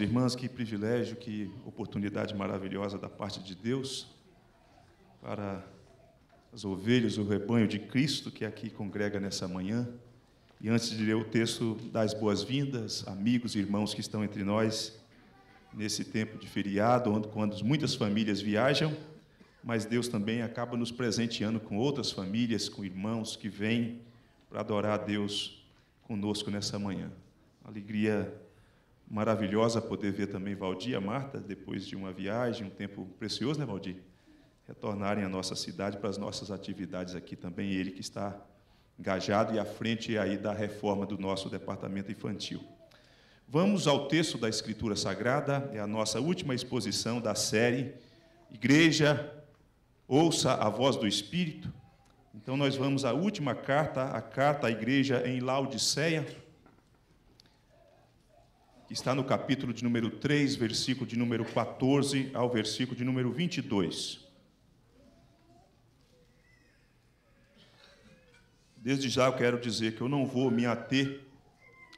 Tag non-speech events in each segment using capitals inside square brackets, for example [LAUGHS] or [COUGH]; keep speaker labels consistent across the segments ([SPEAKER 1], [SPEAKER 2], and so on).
[SPEAKER 1] Irmãs, que privilégio, que oportunidade maravilhosa da parte de Deus para as ovelhas, o rebanho de Cristo que aqui congrega nessa manhã. E antes de ler o texto, das boas-vindas, amigos e irmãos que estão entre nós nesse tempo de feriado, onde, quando muitas famílias viajam, mas Deus também acaba nos presenteando com outras famílias, com irmãos que vêm para adorar a Deus conosco nessa manhã. Alegria maravilhosa poder ver também Valdir e a Marta, depois de uma viagem, um tempo precioso, né, Valdir? Retornarem à nossa cidade para as nossas atividades aqui também. Ele que está engajado e à frente aí da reforma do nosso departamento infantil. Vamos ao texto da Escritura Sagrada, é a nossa última exposição da série Igreja, ouça a voz do Espírito. Então, nós vamos à última carta, a carta à igreja em Laodiceia que está no capítulo de número 3, versículo de número 14 ao versículo de número 22. Desde já eu quero dizer que eu não vou me ater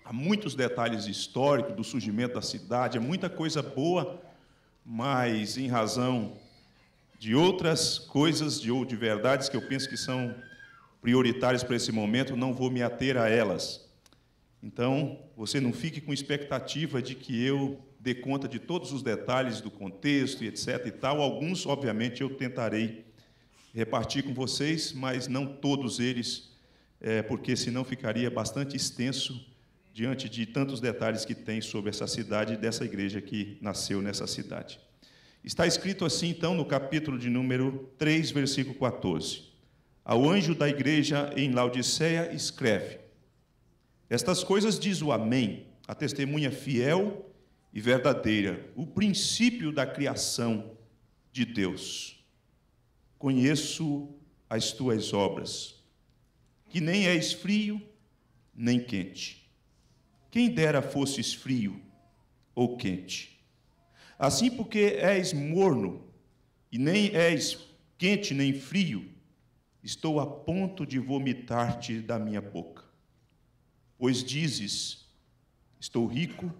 [SPEAKER 1] a muitos detalhes históricos do surgimento da cidade, é muita coisa boa, mas em razão de outras coisas de, ou de verdades que eu penso que são prioritárias para esse momento, não vou me ater a elas. Então, você não fique com expectativa de que eu dê conta de todos os detalhes do contexto e etc e tal. Alguns, obviamente, eu tentarei repartir com vocês, mas não todos eles, é, porque senão ficaria bastante extenso diante de tantos detalhes que tem sobre essa cidade e dessa igreja que nasceu nessa cidade. Está escrito assim, então, no capítulo de número 3, versículo 14. Ao anjo da igreja em Laodiceia, escreve: estas coisas diz o Amém, a testemunha fiel e verdadeira, o princípio da criação de Deus. Conheço as tuas obras, que nem és frio nem quente. Quem dera fosses frio ou quente. Assim, porque és morno e nem és quente nem frio, estou a ponto de vomitar-te da minha boca. Pois dizes: Estou rico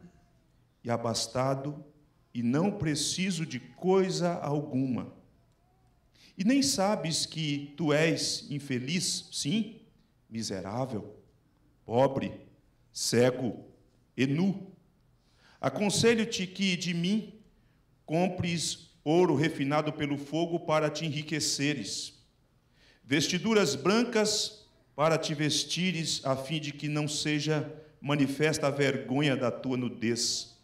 [SPEAKER 1] e abastado e não preciso de coisa alguma. E nem sabes que tu és infeliz, sim, miserável, pobre, cego e nu. Aconselho-te que de mim compres ouro refinado pelo fogo para te enriqueceres, vestiduras brancas para te vestires, a fim de que não seja manifesta a vergonha da tua nudez,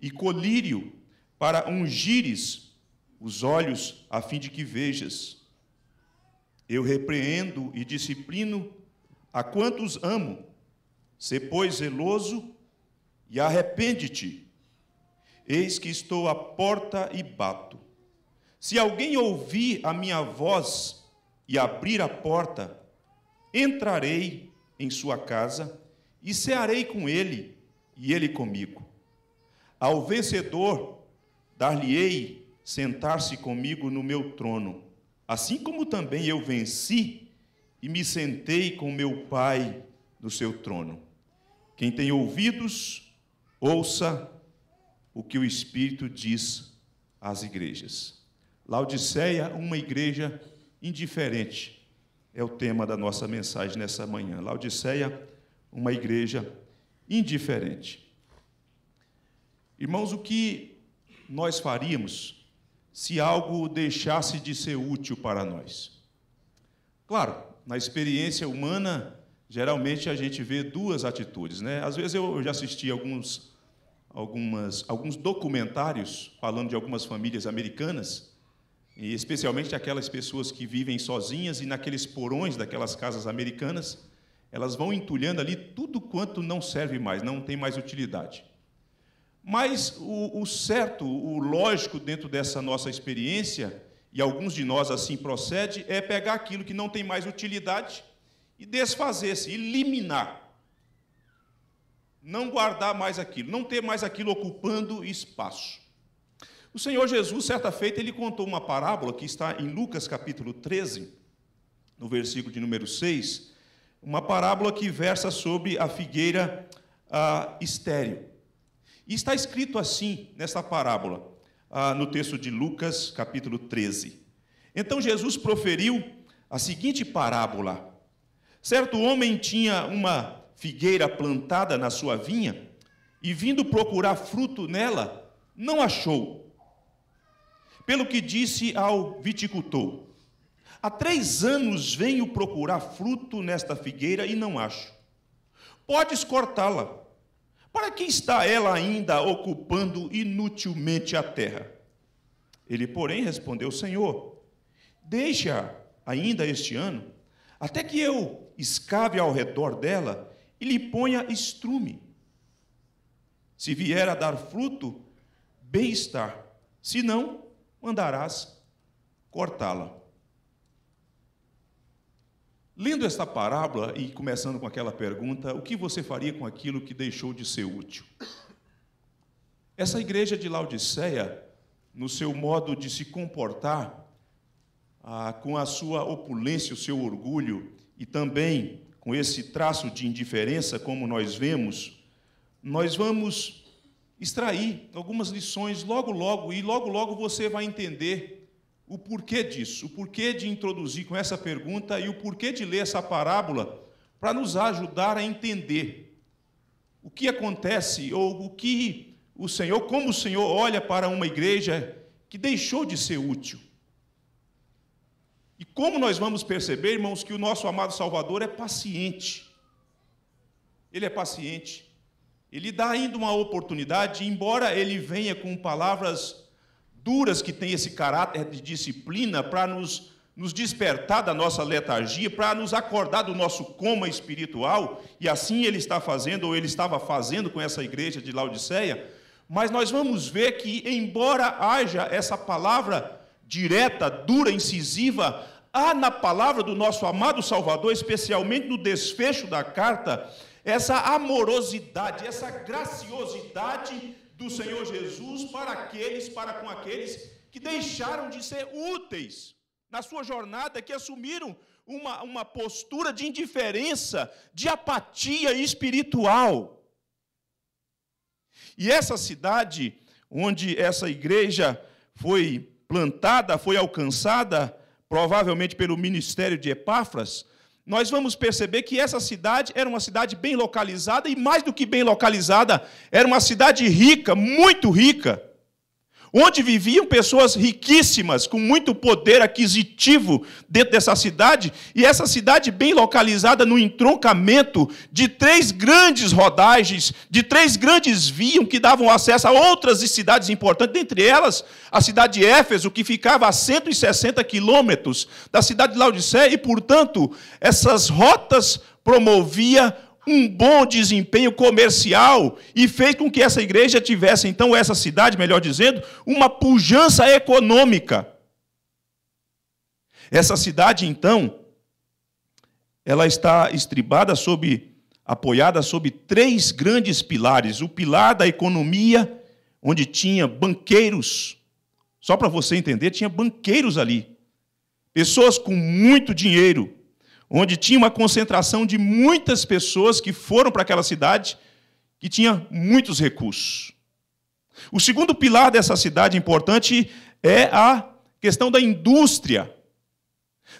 [SPEAKER 1] e colírio, para ungires os olhos, a fim de que vejas. Eu repreendo e disciplino a quantos amo. Se, pois, zeloso e arrepende-te. Eis que estou à porta e bato. Se alguém ouvir a minha voz e abrir a porta, entrarei em sua casa e cearei com ele e ele comigo. Ao vencedor dar-lhe-ei sentar-se comigo no meu trono, assim como também eu venci e me sentei com meu Pai no seu trono. Quem tem ouvidos, ouça o que o Espírito diz às igrejas. Laodiceia, uma igreja indiferente é o tema da nossa mensagem nessa manhã. Laodiceia, uma igreja indiferente. Irmãos, o que nós faríamos se algo deixasse de ser útil para nós? Claro, na experiência humana, geralmente a gente vê duas atitudes, né? Às vezes eu já assisti alguns algumas alguns documentários falando de algumas famílias americanas e especialmente aquelas pessoas que vivem sozinhas e naqueles porões daquelas casas americanas, elas vão entulhando ali tudo quanto não serve mais, não tem mais utilidade. Mas o, o certo, o lógico dentro dessa nossa experiência, e alguns de nós assim procede, é pegar aquilo que não tem mais utilidade e desfazer-se, eliminar. Não guardar mais aquilo, não ter mais aquilo ocupando espaço. O Senhor Jesus, certa feita, ele contou uma parábola que está em Lucas capítulo 13, no versículo de número 6, uma parábola que versa sobre a figueira ah, estéreo. E está escrito assim nessa parábola, ah, no texto de Lucas capítulo 13. Então Jesus proferiu a seguinte parábola: Certo homem tinha uma figueira plantada na sua vinha, e vindo procurar fruto nela, não achou pelo que disse ao viticultor: Há três anos venho procurar fruto nesta figueira e não acho. Podes cortá-la. Para que está ela ainda ocupando inutilmente a terra? Ele, porém, respondeu: Senhor, deixa ainda este ano, até que eu escave ao redor dela e lhe ponha estrume. Se vier a dar fruto, bem-estar. Se não, mandarás cortá-la. Lendo esta parábola e começando com aquela pergunta, o que você faria com aquilo que deixou de ser útil? Essa igreja de Laodiceia, no seu modo de se comportar, ah, com a sua opulência, o seu orgulho e também com esse traço de indiferença, como nós vemos, nós vamos extrair algumas lições logo, logo, e logo, logo você vai entender o porquê disso, o porquê de introduzir com essa pergunta e o porquê de ler essa parábola para nos ajudar a entender o que acontece ou o que o Senhor, como o Senhor olha para uma igreja que deixou de ser útil. E como nós vamos perceber, irmãos, que o nosso amado Salvador é paciente. Ele é paciente. Ele dá ainda uma oportunidade, embora ele venha com palavras duras que têm esse caráter de disciplina para nos, nos despertar da nossa letargia, para nos acordar do nosso coma espiritual, e assim ele está fazendo, ou ele estava fazendo com essa igreja de Laodiceia, mas nós vamos ver que, embora haja essa palavra direta, dura, incisiva, há na palavra do nosso amado Salvador, especialmente no desfecho da carta, essa amorosidade, essa graciosidade do Senhor Jesus para aqueles, para com aqueles que deixaram de ser úteis na sua jornada, que assumiram uma, uma postura de indiferença, de apatia espiritual. E essa cidade, onde essa igreja foi plantada, foi alcançada, provavelmente pelo ministério de Epáfras, nós vamos perceber que essa cidade era uma cidade bem localizada e, mais do que bem localizada, era uma cidade rica, muito rica onde viviam pessoas riquíssimas, com muito poder aquisitivo dentro dessa cidade, e essa cidade bem localizada no entroncamento de três grandes rodagens, de três grandes vias que davam acesso a outras cidades importantes, dentre elas a cidade de Éfeso, que ficava a 160 quilômetros da cidade de Laodiceia, e, portanto, essas rotas promovia um bom desempenho comercial e fez com que essa igreja tivesse, então, essa cidade, melhor dizendo, uma pujança econômica. Essa cidade, então, ela está estribada sobre, apoiada sobre três grandes pilares: o pilar da economia, onde tinha banqueiros, só para você entender, tinha banqueiros ali, pessoas com muito dinheiro onde tinha uma concentração de muitas pessoas que foram para aquela cidade que tinha muitos recursos. O segundo pilar dessa cidade importante é a questão da indústria.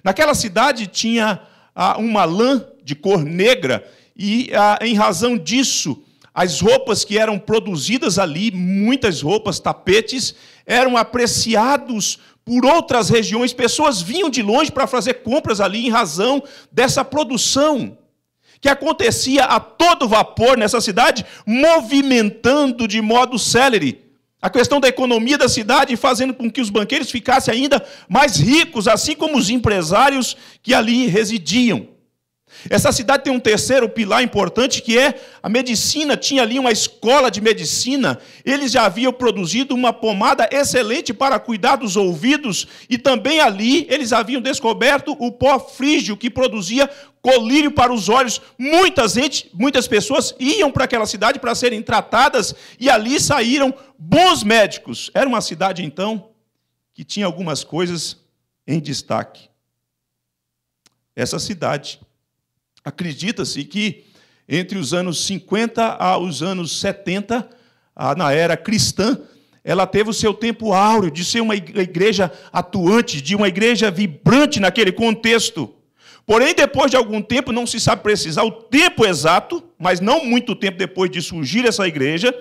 [SPEAKER 1] Naquela cidade tinha ah, uma lã de cor negra e, ah, em razão disso, as roupas que eram produzidas ali, muitas roupas, tapetes, eram apreciados por outras regiões, pessoas vinham de longe para fazer compras ali em razão dessa produção que acontecia a todo vapor nessa cidade, movimentando de modo célere a questão da economia da cidade, fazendo com que os banqueiros ficassem ainda mais ricos, assim como os empresários que ali residiam. Essa cidade tem um terceiro pilar importante que é a medicina. Tinha ali uma escola de medicina. Eles já haviam produzido uma pomada excelente para cuidar dos ouvidos e também ali eles haviam descoberto o pó frígio que produzia colírio para os olhos. Muitas gente, muitas pessoas iam para aquela cidade para serem tratadas e ali saíram bons médicos. Era uma cidade então que tinha algumas coisas em destaque. Essa cidade Acredita-se que entre os anos 50 aos anos 70, na era cristã, ela teve o seu tempo áureo de ser uma igreja atuante, de uma igreja vibrante naquele contexto. Porém, depois de algum tempo, não se sabe precisar o tempo exato, mas não muito tempo depois de surgir essa igreja,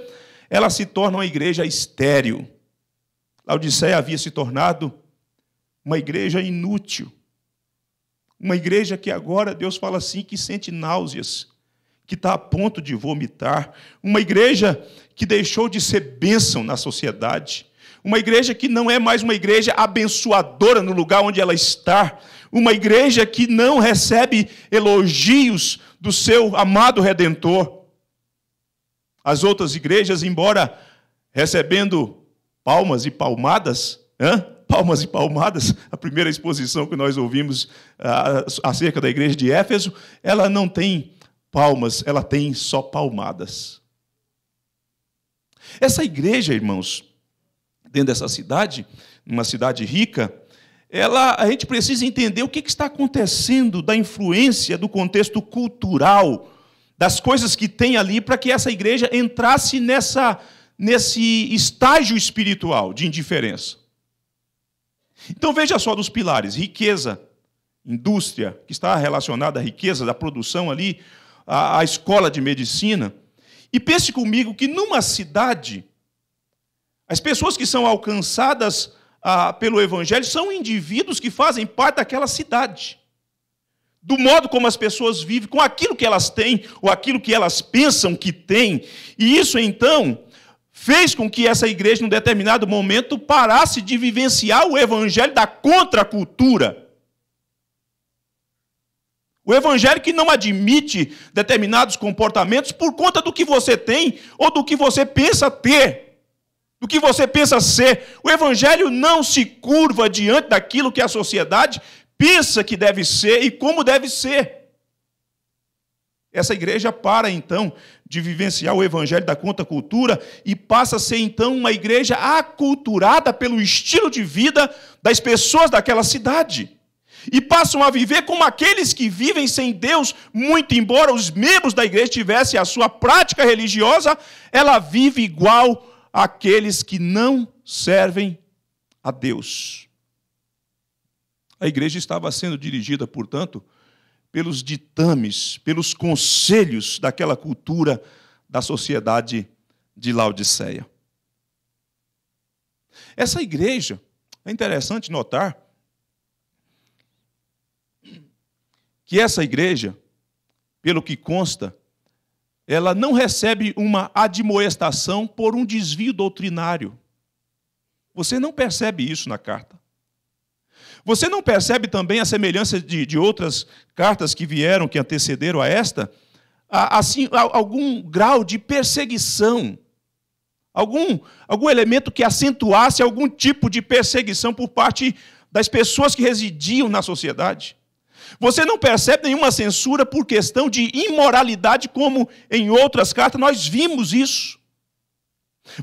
[SPEAKER 1] ela se torna uma igreja estéril. Laodiceia havia se tornado uma igreja inútil. Uma igreja que agora Deus fala assim que sente náuseas, que está a ponto de vomitar. Uma igreja que deixou de ser bênção na sociedade. Uma igreja que não é mais uma igreja abençoadora no lugar onde ela está. Uma igreja que não recebe elogios do seu amado redentor. As outras igrejas, embora recebendo palmas e palmadas, hã? Palmas e Palmadas, a primeira exposição que nós ouvimos ah, acerca da igreja de Éfeso, ela não tem palmas, ela tem só palmadas. Essa igreja, irmãos, dentro dessa cidade, uma cidade rica, ela, a gente precisa entender o que está acontecendo da influência do contexto cultural, das coisas que tem ali, para que essa igreja entrasse nessa, nesse estágio espiritual de indiferença. Então veja só dos pilares: riqueza, indústria, que está relacionada à riqueza, da produção ali, à, à escola de medicina. E pense comigo que numa cidade, as pessoas que são alcançadas ah, pelo Evangelho são indivíduos que fazem parte daquela cidade. Do modo como as pessoas vivem, com aquilo que elas têm, ou aquilo que elas pensam que têm. E isso, então, fez com que essa igreja, num determinado momento, parasse de vivenciar o evangelho da contracultura. O evangelho que não admite determinados comportamentos por conta do que você tem ou do que você pensa ter, do que você pensa ser. O evangelho não se curva diante daquilo que a sociedade pensa que deve ser e como deve ser. Essa igreja para então de vivenciar o evangelho da contracultura e passa a ser então uma igreja aculturada pelo estilo de vida das pessoas daquela cidade. E passam a viver como aqueles que vivem sem Deus, muito embora os membros da igreja tivessem a sua prática religiosa, ela vive igual àqueles que não servem a Deus. A igreja estava sendo dirigida, portanto, pelos ditames, pelos conselhos daquela cultura da sociedade de Laodiceia. Essa igreja, é interessante notar que essa igreja, pelo que consta, ela não recebe uma admoestação por um desvio doutrinário. Você não percebe isso na carta. Você não percebe também a semelhança de, de outras cartas que vieram, que antecederam a esta? assim, algum grau de perseguição, algum, algum elemento que acentuasse algum tipo de perseguição por parte das pessoas que residiam na sociedade. Você não percebe nenhuma censura por questão de imoralidade, como em outras cartas nós vimos isso.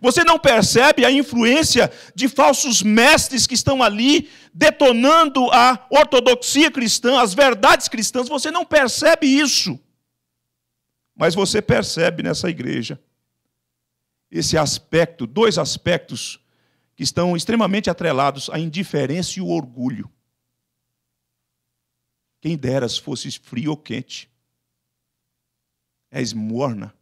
[SPEAKER 1] Você não percebe a influência de falsos mestres que estão ali detonando a ortodoxia cristã, as verdades cristãs. Você não percebe isso. Mas você percebe nessa igreja esse aspecto, dois aspectos que estão extremamente atrelados à indiferença e o orgulho. Quem dera se fosse frio ou quente. És morna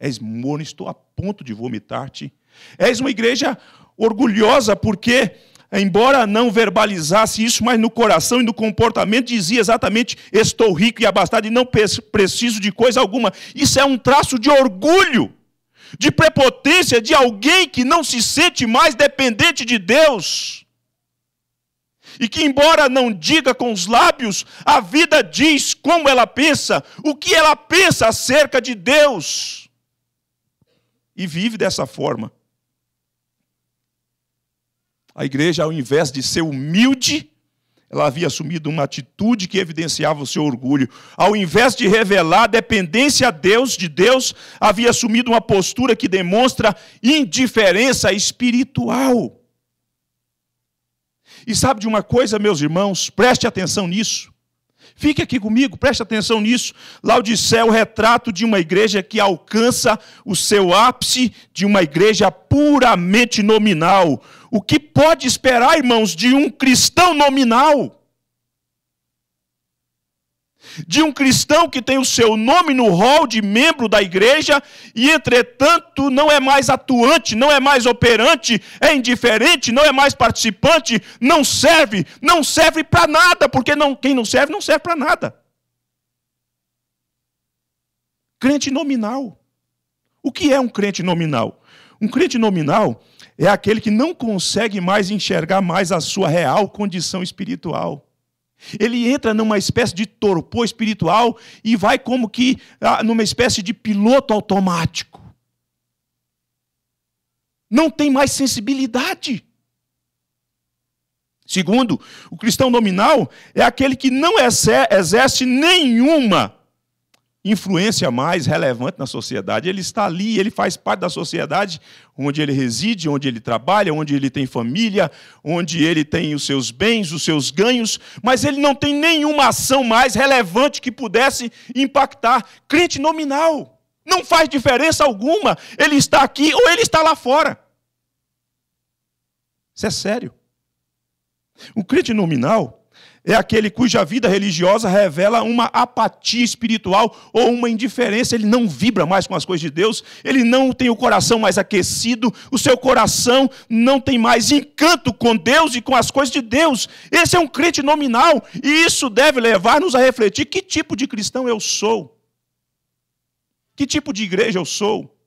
[SPEAKER 1] És morno, estou a ponto de vomitar-te. És uma igreja orgulhosa, porque, embora não verbalizasse isso, mas no coração e no comportamento dizia exatamente: estou rico e abastado e não preciso de coisa alguma. Isso é um traço de orgulho, de prepotência, de alguém que não se sente mais dependente de Deus. E que, embora não diga com os lábios, a vida diz como ela pensa, o que ela pensa acerca de Deus e vive dessa forma. A igreja, ao invés de ser humilde, ela havia assumido uma atitude que evidenciava o seu orgulho. Ao invés de revelar dependência a Deus, de Deus, havia assumido uma postura que demonstra indiferença espiritual. E sabe de uma coisa, meus irmãos? Preste atenção nisso. Fique aqui comigo, preste atenção nisso. Laodicea é o retrato de uma igreja que alcança o seu ápice de uma igreja puramente nominal. O que pode esperar, irmãos, de um cristão nominal? de um cristão que tem o seu nome no rol de membro da igreja e, entretanto, não é mais atuante, não é mais operante, é indiferente, não é mais participante, não serve, não serve para nada, porque não, quem não serve, não serve para nada. Crente nominal. O que é um crente nominal? Um crente nominal é aquele que não consegue mais enxergar mais a sua real condição espiritual. Ele entra numa espécie de torpor espiritual e vai como que ah, numa espécie de piloto automático. Não tem mais sensibilidade. Segundo, o cristão nominal é aquele que não exerce nenhuma influência mais relevante na sociedade. Ele está ali, ele faz parte da sociedade onde ele reside, onde ele trabalha, onde ele tem família, onde ele tem os seus bens, os seus ganhos, mas ele não tem nenhuma ação mais relevante que pudesse impactar. Crente nominal. Não faz diferença alguma. Ele está aqui ou ele está lá fora. Isso é sério. O crente nominal, é aquele cuja vida religiosa revela uma apatia espiritual ou uma indiferença, ele não vibra mais com as coisas de Deus, ele não tem o coração mais aquecido, o seu coração não tem mais encanto com Deus e com as coisas de Deus. Esse é um crente nominal e isso deve levar-nos a refletir que tipo de cristão eu sou. Que tipo de igreja eu sou?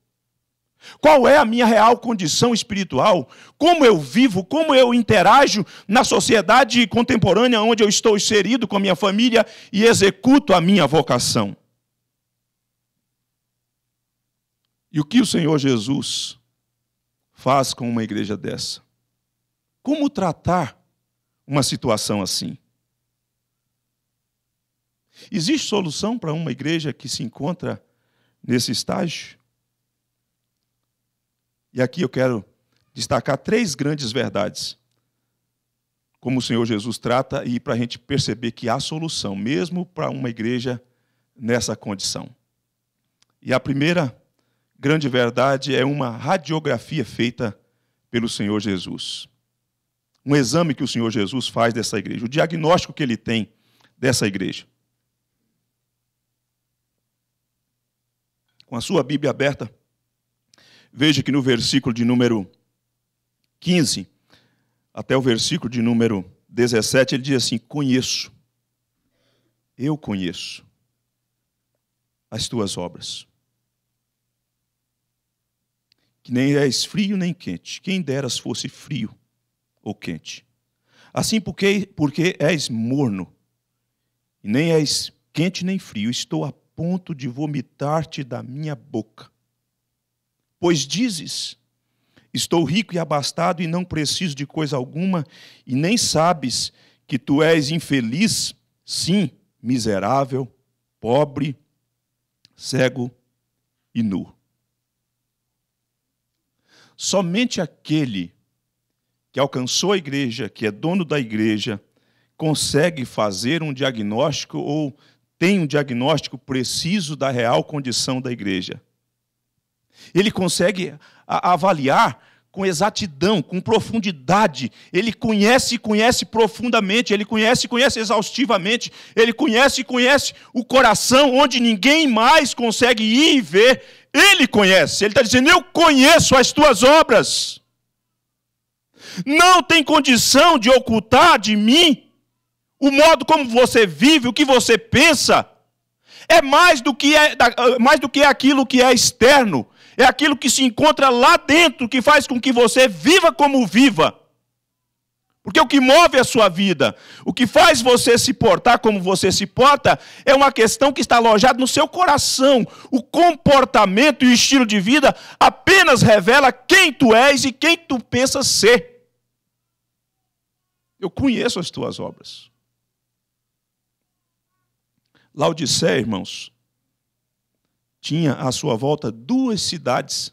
[SPEAKER 1] Qual é a minha real condição espiritual? Como eu vivo? Como eu interajo na sociedade contemporânea onde eu estou inserido com a minha família e executo a minha vocação? E o que o Senhor Jesus faz com uma igreja dessa? Como tratar uma situação assim? Existe solução para uma igreja que se encontra nesse estágio? E aqui eu quero destacar três grandes verdades. Como o Senhor Jesus trata, e para a gente perceber que há solução, mesmo para uma igreja nessa condição. E a primeira grande verdade é uma radiografia feita pelo Senhor Jesus. Um exame que o Senhor Jesus faz dessa igreja, o diagnóstico que ele tem dessa igreja. Com a sua Bíblia aberta, Veja que no versículo de número 15 até o versículo de número 17, ele diz assim: Conheço, eu conheço as tuas obras, que nem és frio nem quente, quem deras fosse frio ou quente. Assim porque, porque és morno, e nem és quente nem frio, estou a ponto de vomitar-te da minha boca. Pois dizes: Estou rico e abastado e não preciso de coisa alguma, e nem sabes que tu és infeliz, sim, miserável, pobre, cego e nu. Somente aquele que alcançou a igreja, que é dono da igreja, consegue fazer um diagnóstico ou tem um diagnóstico preciso da real condição da igreja. Ele consegue avaliar com exatidão, com profundidade. Ele conhece e conhece profundamente, ele conhece e conhece exaustivamente, ele conhece e conhece o coração onde ninguém mais consegue ir e ver. Ele conhece. Ele está dizendo: Eu conheço as tuas obras. Não tem condição de ocultar de mim o modo como você vive, o que você pensa. É mais do que, é, mais do que aquilo que é externo é aquilo que se encontra lá dentro que faz com que você viva como viva. Porque o que move a sua vida, o que faz você se portar como você se porta, é uma questão que está alojada no seu coração. O comportamento e o estilo de vida apenas revela quem tu és e quem tu pensas ser. Eu conheço as tuas obras. Laodiceia, irmãos, tinha à sua volta duas cidades.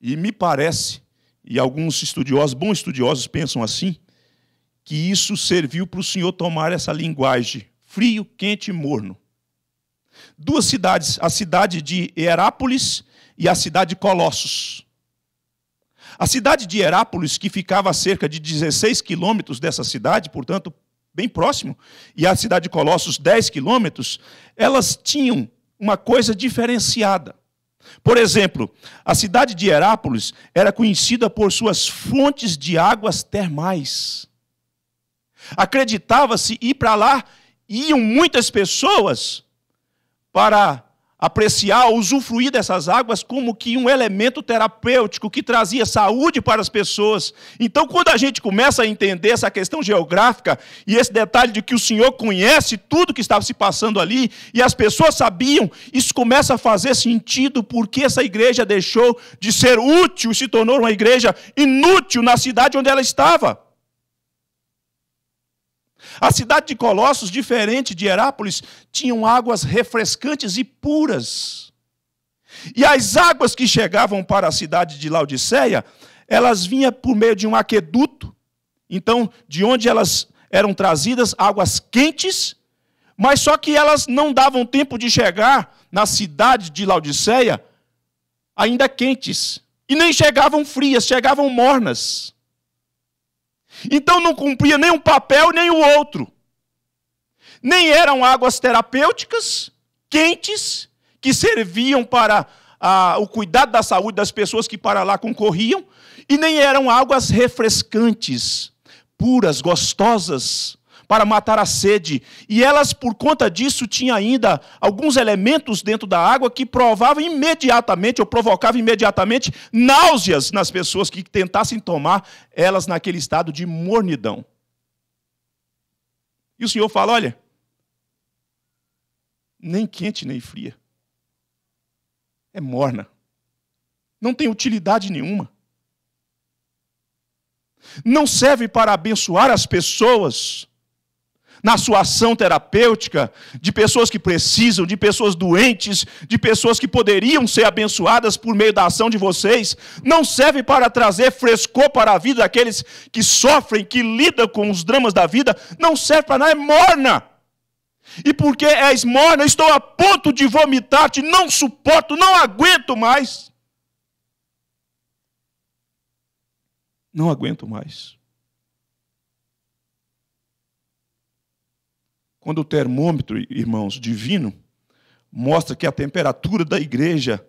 [SPEAKER 1] E me parece, e alguns estudiosos, bons estudiosos pensam assim, que isso serviu para o Senhor tomar essa linguagem frio, quente e morno. Duas cidades, a cidade de Herápolis e a cidade de Colossos. A cidade de Herápolis, que ficava a cerca de 16 quilômetros dessa cidade, portanto, bem próximo, e a cidade de Colossos, 10 quilômetros, elas tinham uma coisa diferenciada. Por exemplo, a cidade de Herápolis era conhecida por suas fontes de águas termais. Acreditava-se ir para lá iam muitas pessoas para apreciar, usufruir dessas águas como que um elemento terapêutico que trazia saúde para as pessoas. Então, quando a gente começa a entender essa questão geográfica e esse detalhe de que o Senhor conhece tudo que estava se passando ali e as pessoas sabiam, isso começa a fazer sentido porque essa igreja deixou de ser útil e se tornou uma igreja inútil na cidade onde ela estava. A cidade de Colossos, diferente de Herápolis, tinham águas refrescantes e puras. E as águas que chegavam para a cidade de Laodiceia, elas vinham por meio de um aqueduto. Então, de onde elas eram trazidas águas quentes, mas só que elas não davam tempo de chegar na cidade de Laodiceia ainda quentes. E nem chegavam frias, chegavam mornas. Então não cumpria nem um papel nem o outro. Nem eram águas terapêuticas, quentes, que serviam para ah, o cuidado da saúde das pessoas que para lá concorriam, e nem eram águas refrescantes, puras, gostosas, para matar a sede. E elas, por conta disso, tinham ainda alguns elementos dentro da água que provavam imediatamente, ou provocavam imediatamente, náuseas nas pessoas que tentassem tomar elas naquele estado de mornidão. E o Senhor fala: olha, nem quente nem fria. É morna. Não tem utilidade nenhuma não serve para abençoar as pessoas, na sua ação terapêutica, de pessoas que precisam, de pessoas doentes, de pessoas que poderiam ser abençoadas por meio da ação de vocês, não serve para trazer frescor para a vida daqueles que sofrem, que lidam com os dramas da vida, não serve para nada, é morna. E porque és morna, estou a ponto de vomitar-te, não suporto, não aguento mais. Não aguento mais. Quando o termômetro, irmãos, divino, mostra que a temperatura da igreja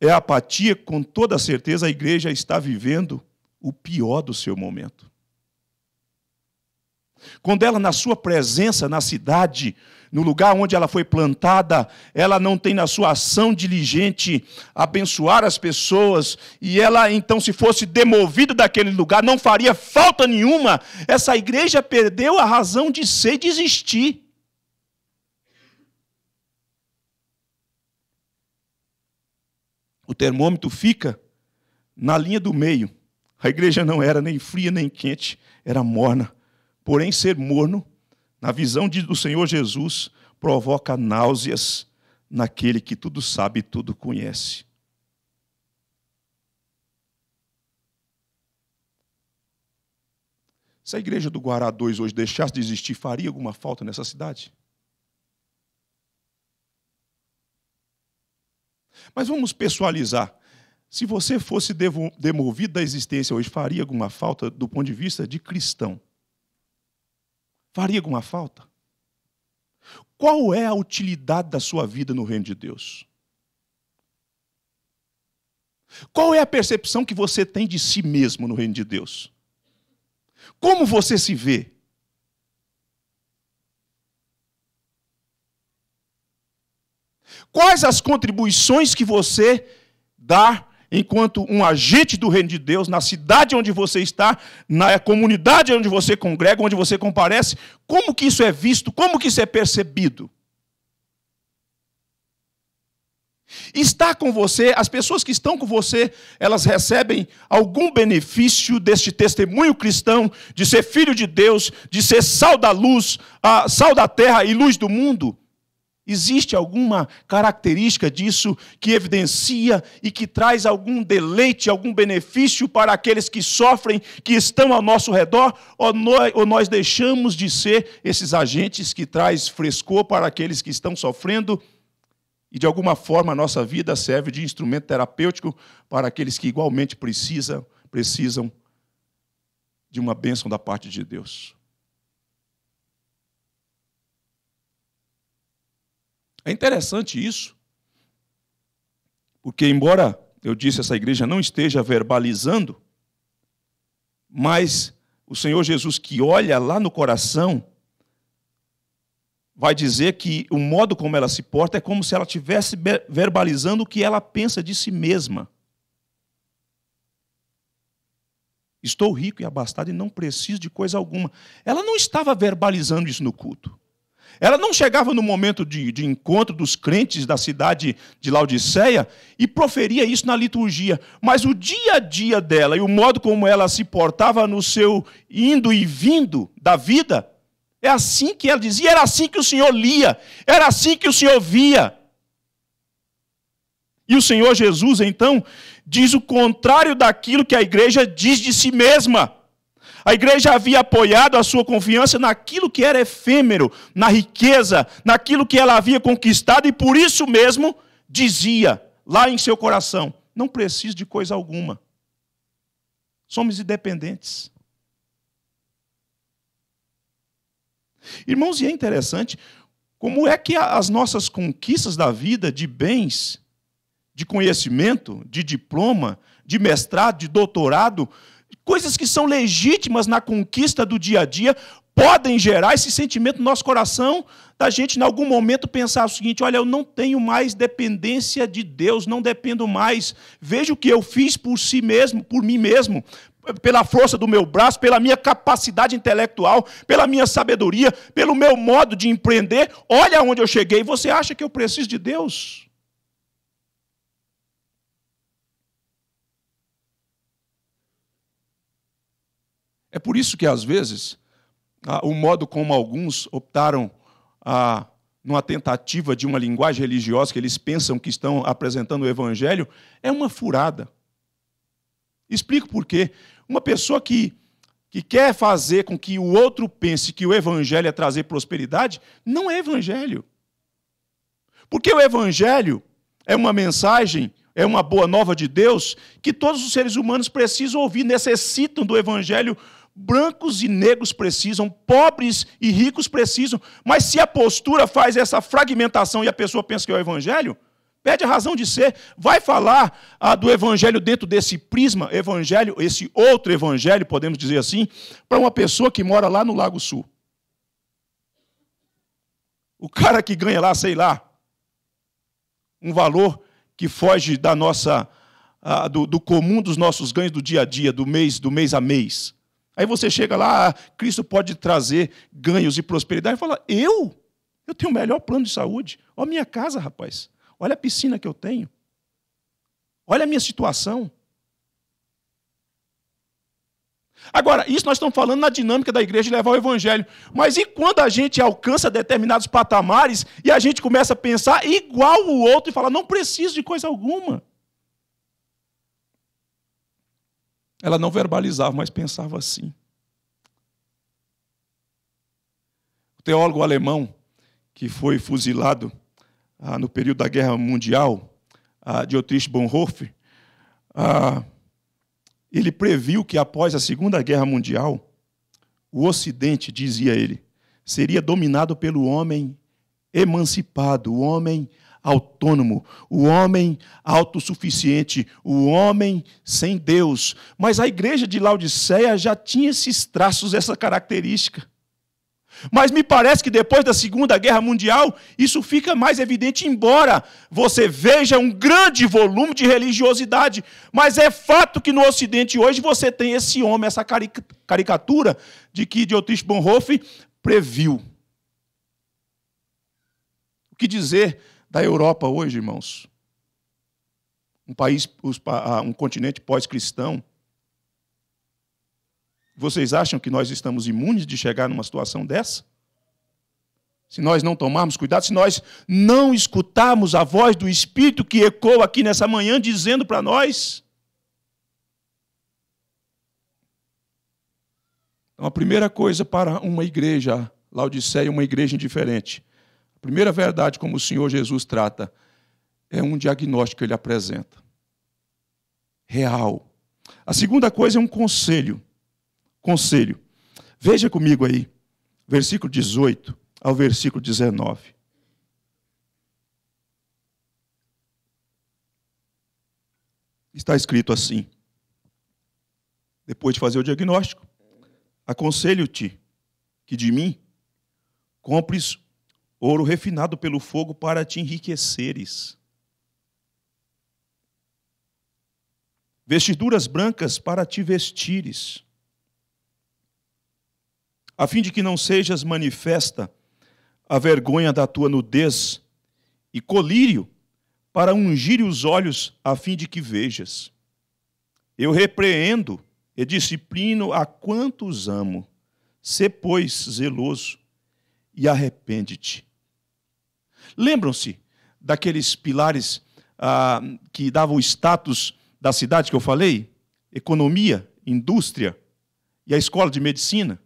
[SPEAKER 1] é apatia, com toda certeza a igreja está vivendo o pior do seu momento. Quando ela, na sua presença na cidade, no lugar onde ela foi plantada, ela não tem na sua ação diligente abençoar as pessoas, e ela então, se fosse demovida daquele lugar, não faria falta nenhuma. Essa igreja perdeu a razão de ser e o termômetro fica na linha do meio. A igreja não era nem fria nem quente, era morna. Porém, ser morno, na visão do Senhor Jesus, provoca náuseas naquele que tudo sabe e tudo conhece. Se a igreja do Guará 2 hoje deixasse de existir, faria alguma falta nessa cidade? Mas vamos pessoalizar. Se você fosse demovido da existência hoje, faria alguma falta do ponto de vista de cristão? Faria alguma falta? Qual é a utilidade da sua vida no reino de Deus? Qual é a percepção que você tem de si mesmo no reino de Deus? Como você se vê? Quais as contribuições que você dá enquanto um agente do reino de Deus na cidade onde você está, na comunidade onde você congrega, onde você comparece? Como que isso é visto? Como que isso é percebido? Está com você, as pessoas que estão com você, elas recebem algum benefício deste testemunho cristão de ser filho de Deus, de ser sal da luz, sal da terra e luz do mundo? Existe alguma característica disso que evidencia e que traz algum deleite, algum benefício para aqueles que sofrem, que estão ao nosso redor? Ou nós, ou nós deixamos de ser esses agentes que traz frescor para aqueles que estão sofrendo? E de alguma forma a nossa vida serve de instrumento terapêutico para aqueles que igualmente precisa, precisam de uma bênção da parte de Deus. É interessante isso. Porque, embora eu disse essa igreja não esteja verbalizando, mas o Senhor Jesus, que olha lá no coração, vai dizer que o modo como ela se porta é como se ela estivesse verbalizando o que ela pensa de si mesma. Estou rico e abastado e não preciso de coisa alguma. Ela não estava verbalizando isso no culto. Ela não chegava no momento de, de, encontro dos crentes da cidade de Laodiceia e proferia isso na liturgia, mas o dia a dia dela e o modo como ela se portava no seu indo e vindo da vida, é assim que ela dizia, era assim que o Senhor lia, era assim que o Senhor via. E o Senhor Jesus, então, diz o contrário daquilo que a igreja diz de si mesma. A igreja havia apoiado a sua confiança naquilo que era efêmero, na riqueza, naquilo que ela havia conquistado e por isso mesmo dizia lá em seu coração: não preciso de coisa alguma. Somos independentes. Irmãos, e é interessante como é que as nossas conquistas da vida, de bens, de conhecimento, de diploma, de mestrado, de doutorado, coisas que são legítimas na conquista do dia a dia podem gerar esse sentimento no nosso coração da gente, em algum momento, pensar o seguinte: olha, eu não tenho mais dependência de Deus, não dependo mais. Veja o que eu fiz por si mesmo, por mim mesmo, pela força do meu braço, pela minha capacidade intelectual, pela minha sabedoria, pelo meu modo de empreender. Olha onde eu cheguei. Você acha que eu preciso de Deus? É por isso que, às vezes, o modo como alguns optaram a, numa tentativa de uma linguagem religiosa que eles pensam que estão apresentando o evangelho é uma furada. Explico por quê. Uma pessoa que, que quer fazer com que o outro pense que o evangelho é trazer prosperidade, não é evangelho. Porque o evangelho é uma mensagem, é uma boa nova de Deus que todos os seres humanos precisam ouvir, necessitam do evangelho Brancos e negros precisam, pobres e ricos precisam, mas se a postura faz essa fragmentação e a pessoa pensa que é o evangelho, pede a razão de ser. Vai falar ah, do evangelho dentro desse prisma, evangelho, esse outro evangelho, podemos dizer assim, para uma pessoa que mora lá no Lago Sul. O cara que ganha lá, sei lá, um valor que foge da nossa, ah, do, do comum dos nossos ganhos do dia a dia, do mês, do mês a mês. Aí você chega lá, ah, Cristo pode trazer ganhos e prosperidade, e fala: Eu? Eu tenho o melhor plano de saúde. Olha a minha casa, rapaz. Olha a piscina que eu tenho. Olha a minha situação. Agora, isso nós estamos falando na dinâmica da igreja de levar o evangelho. Mas e quando a gente alcança determinados patamares e a gente começa a pensar igual o outro e fala, não preciso de coisa alguma? Ela não verbalizava, mas pensava assim. O teólogo alemão que foi fuzilado ah, no período da Guerra Mundial, ah, Dietrich Bonhoeffer, ah, ele previu que após a Segunda Guerra Mundial, o Ocidente, dizia ele, seria dominado pelo homem emancipado, o homem autônomo, o homem autossuficiente, o homem sem Deus. Mas a igreja de Laodiceia já tinha esses traços, essa característica. Mas me parece que depois da Segunda Guerra Mundial, isso fica mais evidente, embora você veja um grande volume de religiosidade. Mas é fato que no Ocidente hoje você tem esse homem, essa caricatura de que Dietrich Bonhoeffer previu. O que dizer da Europa hoje, irmãos. Um país, um continente pós-cristão. Vocês acham que nós estamos imunes de chegar numa situação dessa? Se nós não tomarmos cuidado, se nós não escutarmos a voz do Espírito que ecoa aqui nessa manhã dizendo para nós. Então, a primeira coisa para uma igreja Laodiceia, uma igreja indiferente, a primeira verdade como o Senhor Jesus trata é um diagnóstico que ele apresenta. Real. A segunda coisa é um conselho. Conselho. Veja comigo aí, versículo 18 ao versículo 19. Está escrito assim: Depois de fazer o diagnóstico, aconselho-te que de mim compres ouro refinado pelo fogo para te enriqueceres. Vestiduras brancas para te vestires, a fim de que não sejas manifesta a vergonha da tua nudez, e colírio para ungir os olhos, a fim de que vejas. Eu repreendo e disciplino a quantos amo. Sê, pois, zeloso e arrepende-te. Lembram-se daqueles pilares ah, que davam o status da cidade que eu falei? Economia, indústria e a escola de medicina.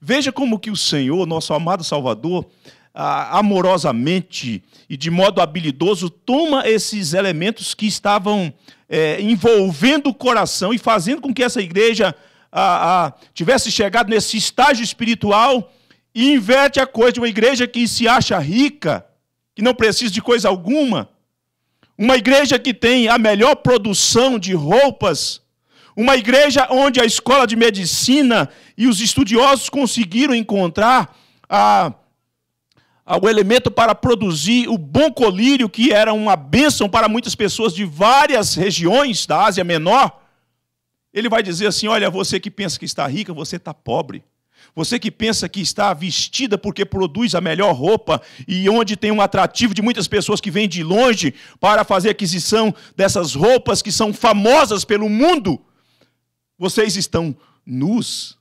[SPEAKER 1] Veja como que o Senhor, nosso amado Salvador, ah, amorosamente e de modo habilidoso, toma esses elementos que estavam é, envolvendo o coração e fazendo com que essa igreja ah, ah, tivesse chegado nesse estágio espiritual e inverte a coisa de uma igreja que se acha rica que não precisa de coisa alguma, uma igreja que tem a melhor produção de roupas, uma igreja onde a escola de medicina e os estudiosos conseguiram encontrar a, a, o elemento para produzir o bom colírio, que era uma bênção para muitas pessoas de várias regiões da Ásia Menor. Ele vai dizer assim: Olha, você que pensa que está rica, você está pobre. Você que pensa que está vestida porque produz a melhor roupa e onde tem um atrativo de muitas pessoas que vêm de longe para fazer aquisição dessas roupas que são famosas pelo mundo, vocês estão nus.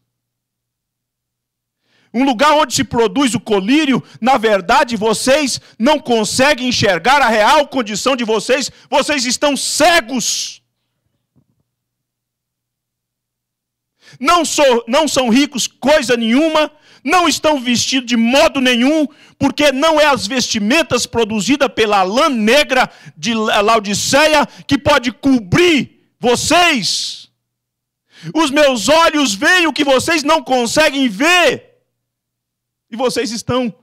[SPEAKER 1] Um lugar onde se produz o colírio, na verdade vocês não conseguem enxergar a real condição de vocês, vocês estão cegos. não, sou, não são ricos coisa nenhuma, não estão vestidos de modo nenhum, porque não é as vestimentas produzidas pela lã negra de Laodiceia que pode cobrir vocês. Os meus olhos veem o que vocês não conseguem ver, e vocês estão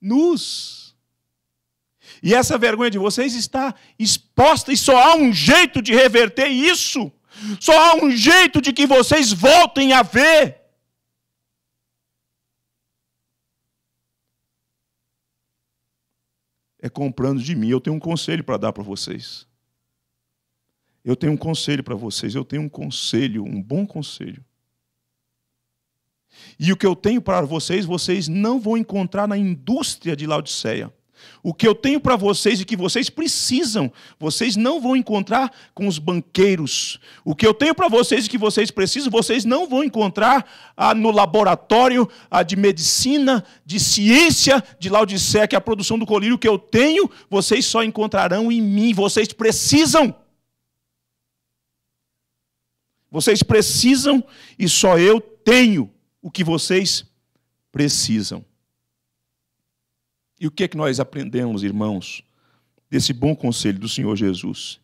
[SPEAKER 1] nus. E essa vergonha de vocês está exposta, e só há um jeito de reverter isso só há um jeito de que vocês voltem a ver. É comprando de mim. Eu tenho um conselho para dar para vocês. Eu tenho um conselho para vocês. Eu tenho um conselho, um bom conselho. E o que eu tenho para vocês, vocês não vão encontrar na indústria de Laodiceia. O que eu tenho para vocês e que vocês precisam, vocês não vão encontrar com os banqueiros. O que eu tenho para vocês e que vocês precisam, vocês não vão encontrar ah, no laboratório ah, de medicina, de ciência de Laodicea, que é a produção do colírio O que eu tenho, vocês só encontrarão em mim. Vocês precisam. Vocês precisam e só eu tenho o que vocês precisam. E o que é que nós aprendemos, irmãos, desse bom conselho do Senhor Jesus?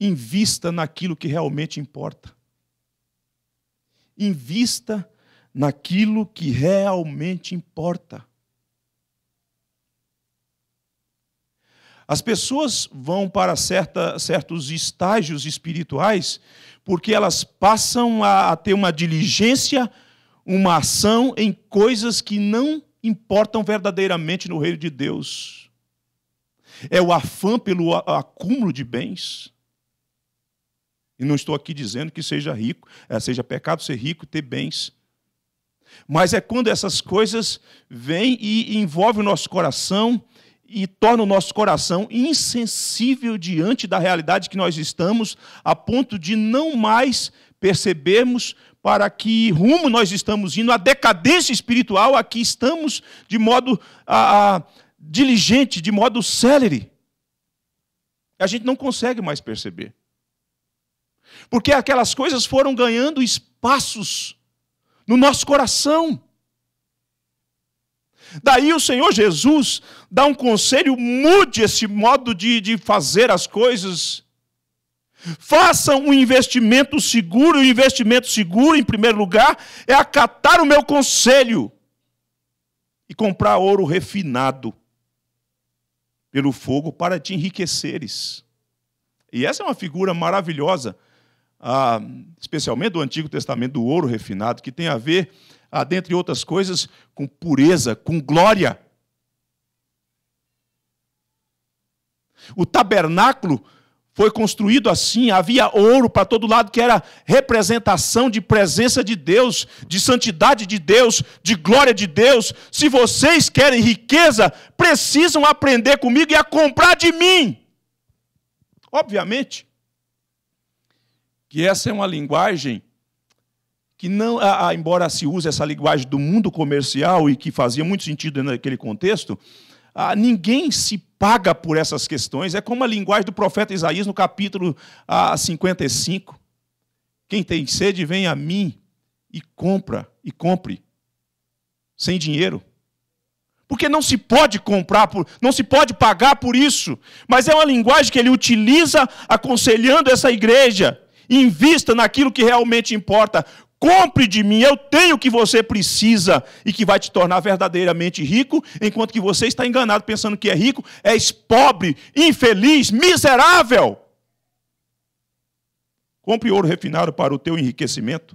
[SPEAKER 1] Invista naquilo que realmente importa. Invista naquilo que realmente importa. As pessoas vão para certa, certos estágios espirituais porque elas passam a, a ter uma diligência, uma ação em coisas que não importam verdadeiramente no reino de Deus. É o afã pelo acúmulo de bens. E não estou aqui dizendo que seja rico, eh, seja pecado ser rico e ter bens. Mas é quando essas coisas vêm e envolvem o nosso coração e torna o nosso coração insensível diante da realidade que nós estamos, a ponto de não mais percebermos para que rumo nós estamos indo, a decadência espiritual a que estamos de modo a, a, diligente, de modo célere. A gente não consegue mais perceber. Porque aquelas coisas foram ganhando espaços no nosso coração. Daí o Senhor Jesus dá um conselho: mude esse modo de, de fazer as coisas, Faça um investimento seguro, e um o investimento seguro, em primeiro lugar, é acatar o meu conselho e comprar ouro refinado pelo fogo para te enriqueceres. E essa é uma figura maravilhosa, ah, especialmente do Antigo Testamento, do ouro refinado, que tem a ver, ah, dentre outras coisas, com pureza, com glória. O tabernáculo foi construído assim, havia ouro para todo lado, que era representação de presença de Deus, de santidade de Deus, de glória de Deus. Se vocês querem riqueza, precisam aprender comigo e a comprar de mim. Obviamente que essa é uma linguagem que não, embora se use essa linguagem do mundo comercial e que fazia muito sentido naquele contexto, ah, ninguém se paga por essas questões. É como a linguagem do profeta Isaías no capítulo ah, 55. Quem tem sede, vem a mim e compra, e compre, sem dinheiro. Porque não se pode comprar, por, não se pode pagar por isso. Mas é uma linguagem que ele utiliza aconselhando essa igreja. Invista naquilo que realmente importa. Compre de mim, eu tenho o que você precisa e que vai te tornar verdadeiramente rico, enquanto que você está enganado pensando que é rico, és pobre, infeliz, miserável. Compre ouro refinado para o teu enriquecimento.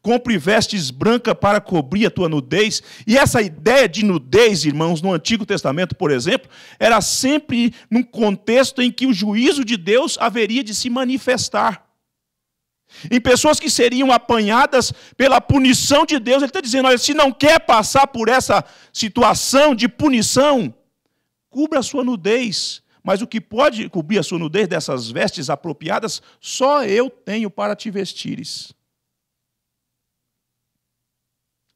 [SPEAKER 1] Compre vestes brancas para cobrir a tua nudez. E essa ideia de nudez, irmãos, no Antigo Testamento, por exemplo, era sempre num contexto em que o juízo de Deus haveria de se manifestar em pessoas que seriam apanhadas pela punição de Deus. Ele está dizendo: olha, se não quer passar por essa situação de punição, cubra a sua nudez. Mas o que pode cobrir a sua nudez dessas vestes apropriadas, só eu tenho para te vestires.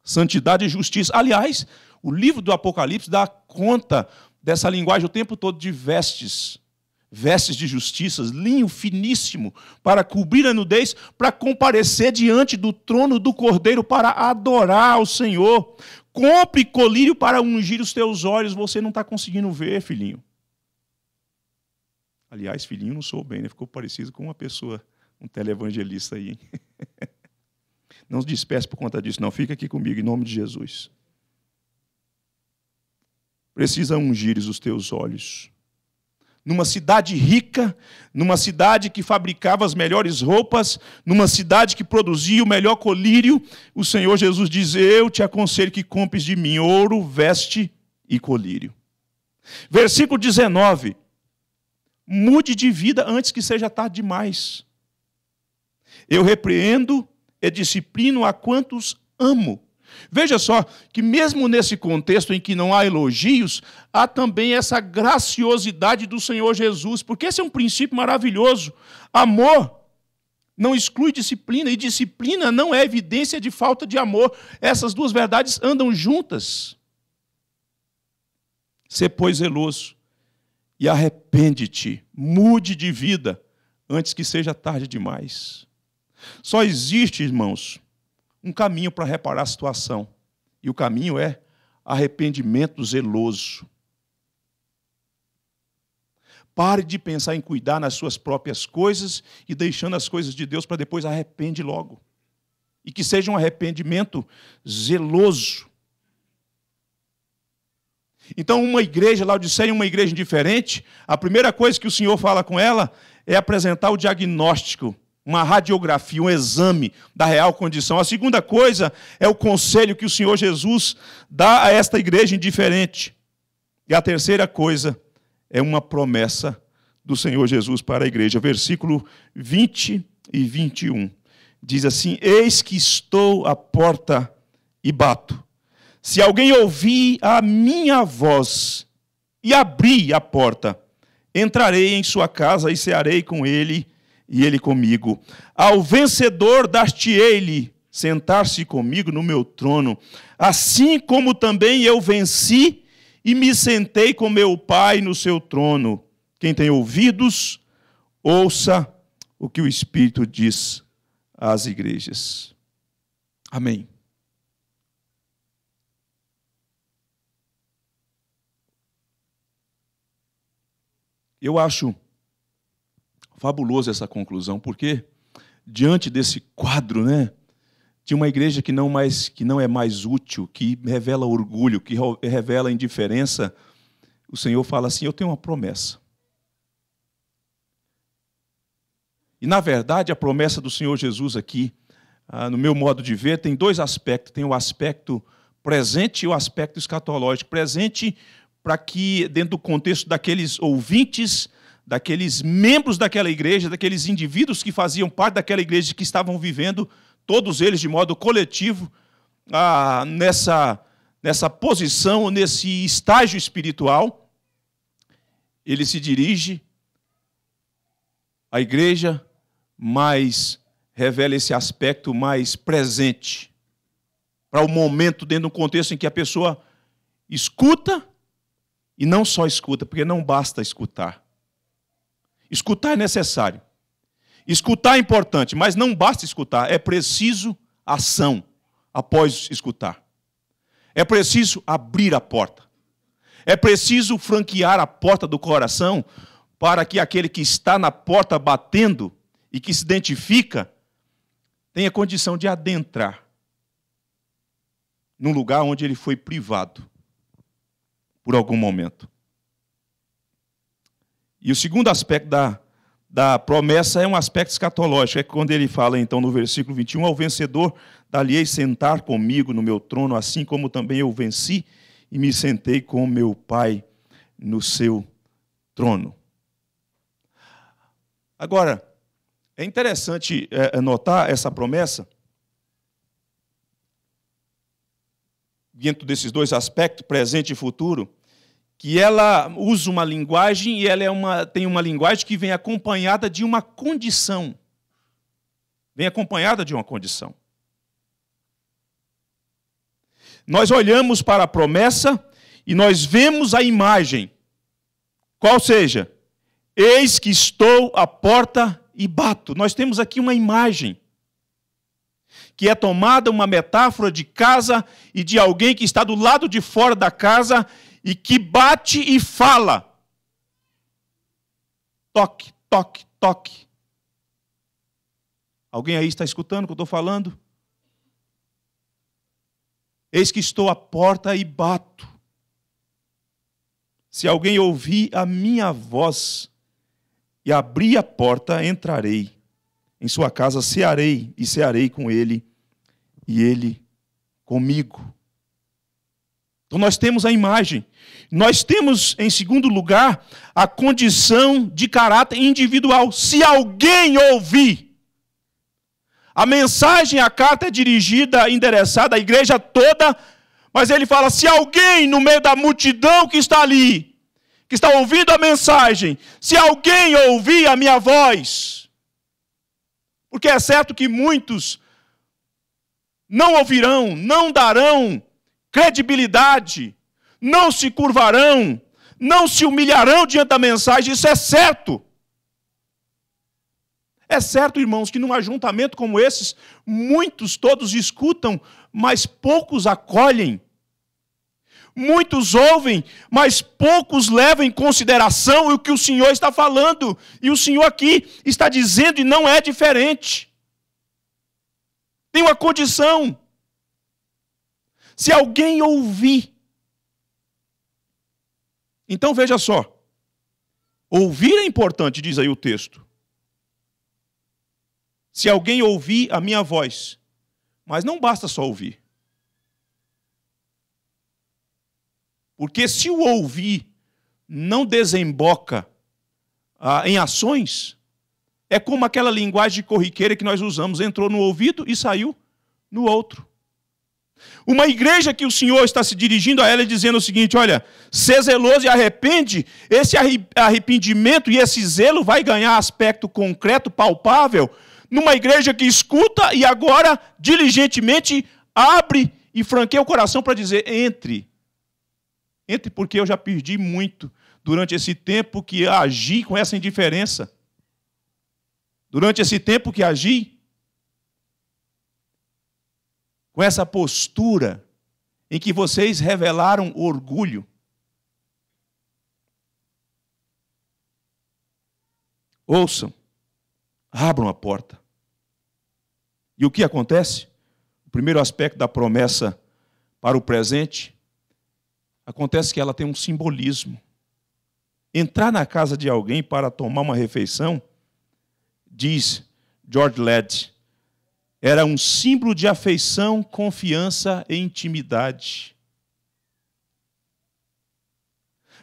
[SPEAKER 1] Santidade e justiça. Aliás, o livro do Apocalipse dá conta dessa linguagem o tempo todo de vestes vestes de justiça, linho finíssimo, para cobrir a nudez, para comparecer diante do trono do Cordeiro para adorar ao Senhor. Compre colírio para ungir os teus olhos, você não está conseguindo ver, filhinho. Aliás, filhinho não sou bem, né? ficou parecido com uma pessoa, um televangelista aí. [LAUGHS] Não se despeça por conta disso, não. Fica aqui comigo, em nome de Jesus. Precisa ungires os teus olhos numa cidade rica, numa cidade que fabricava as melhores roupas, numa cidade que produzia o melhor colírio, o Senhor Jesus diz: Eu te aconselho que compres de mim ouro, veste e colírio. Versículo 19: Mude de vida antes que seja tarde demais. Eu repreendo e disciplino a quantos amo. Veja só que, mesmo nesse contexto em que não há elogios, há também essa graciosidade do Senhor Jesus, porque esse é um princípio maravilhoso. Amor não exclui disciplina, e disciplina não é evidência de falta de amor. Essas duas verdades andam juntas. Ser, pois, zeloso e arrepende-te, mude de vida antes que seja tarde demais. Só existe, irmãos, um caminho para reparar a situação. E o caminho é arrependimento zeloso. Pare de pensar em cuidar nas suas próprias coisas e deixando as coisas de Deus para depois arrepende logo. E que seja um arrependimento zeloso. Então, uma igreja, Laodiceia, uma igreja diferente, a primeira coisa que o Senhor fala com ela é apresentar o diagnóstico uma radiografia, um exame da real condição. A segunda coisa é o conselho que o Senhor Jesus dá a esta igreja indiferente. E a terceira coisa é uma promessa do Senhor Jesus para a igreja. Versículo 20 e 21. Diz assim: Eis que estou à porta e bato. Se alguém ouvir a minha voz e abrir a porta, entrarei em sua casa e cearei com ele e ele comigo. Ao vencedor dar-te-ei-lhe sentar-se comigo no meu trono, assim como também eu venci e me sentei com meu Pai no seu trono. Quem tem ouvidos, ouça o que o Espírito diz às igrejas. Amém. Eu acho fabuloso essa conclusão, porque diante desse quadro, né, de uma igreja que não mais que não é mais útil, que revela orgulho, que revela indiferença, o Senhor fala assim: "Eu tenho uma promessa". E na verdade, a promessa do Senhor Jesus aqui, ah, no meu modo de ver, tem dois aspectos, tem o aspecto presente e o aspecto escatológico. Presente para que dentro do contexto daqueles ouvintes daqueles membros daquela igreja, daqueles indivíduos que faziam parte daquela igreja que estavam vivendo, todos eles de modo coletivo, ah, nessa, nessa posição, nesse estágio espiritual, ele se dirige à igreja, mas revela esse aspecto mais presente para o momento, dentro do contexto em que a pessoa escuta e não só escuta, porque não basta escutar. Escutar é necessário. Escutar é importante, mas não basta escutar, é preciso ação após escutar. É preciso abrir a porta. É preciso franquear a porta do coração para que aquele que está na porta batendo e que se identifica tenha condição de adentrar num lugar onde ele foi privado por algum momento. E o segundo aspecto da, da promessa é um aspecto escatológico, é quando ele fala, então, no versículo 21, ao vencedor dali sentar comigo no meu trono, assim como também eu venci e me sentei com meu Pai no seu trono. Agora, é interessante é, é notar essa promessa dentro desses dois aspectos, presente e futuro, que ela usa uma linguagem e ela é uma, tem uma linguagem que vem acompanhada de uma condição. Vem acompanhada de uma condição. Nós olhamos para a promessa e nós vemos a imagem. Qual seja? Eis que estou à porta e bato. Nós temos aqui uma imagem que é tomada uma metáfora de casa e de alguém que está do lado de fora da casa e que bate e fala. Toque, toque, toque. Alguém aí está escutando o que eu estou falando? Eis que estou à porta e bato. Se alguém ouvir a minha voz e abrir a porta, entrarei. Em sua casa cearei e cearei com ele e ele comigo. Então nós temos a imagem. Nós temos, em segundo lugar, a condição de caráter individual. Se alguém ouvir, a mensagem, a carta é dirigida, endereçada à igreja toda, mas ele fala: se alguém no meio da multidão que está ali, que está ouvindo a mensagem, se alguém ouvir a minha voz, porque é certo que muitos não ouvirão, não darão credibilidade, não se curvarão, não se humilharão diante da mensagem, isso é certo. É certo, irmãos, que num ajuntamento como esses, muitos todos escutam, mas poucos acolhem. Muitos ouvem, mas poucos levam em consideração o que o Senhor está falando. E o Senhor aqui está dizendo e não é diferente. Tem uma condição se alguém ouvir. Então veja só. Ouvir é importante, diz aí o texto. Se alguém ouvir a minha voz. Mas não basta só ouvir. Porque se o ouvir não desemboca ah, em ações, é como aquela linguagem corriqueira que nós usamos: entrou no ouvido e saiu no outro. Uma igreja que o Senhor está se dirigindo a ela e dizendo o seguinte: olha, se zeloso e arrepende, esse arrependimento e esse zelo vai ganhar aspecto concreto, palpável, numa igreja que escuta e agora diligentemente abre e franqueia o coração para dizer: entre. Entre, porque eu já perdi muito durante esse tempo que agi com essa indiferença. Durante esse tempo que agi com essa postura em que vocês revelaram orgulho. Ouçam, abram a porta. E o que acontece? O primeiro aspecto da promessa para o presente acontece que ela tem um simbolismo. Entrar na casa de alguém para tomar uma refeição, diz George Led, era um símbolo de afeição, confiança e intimidade.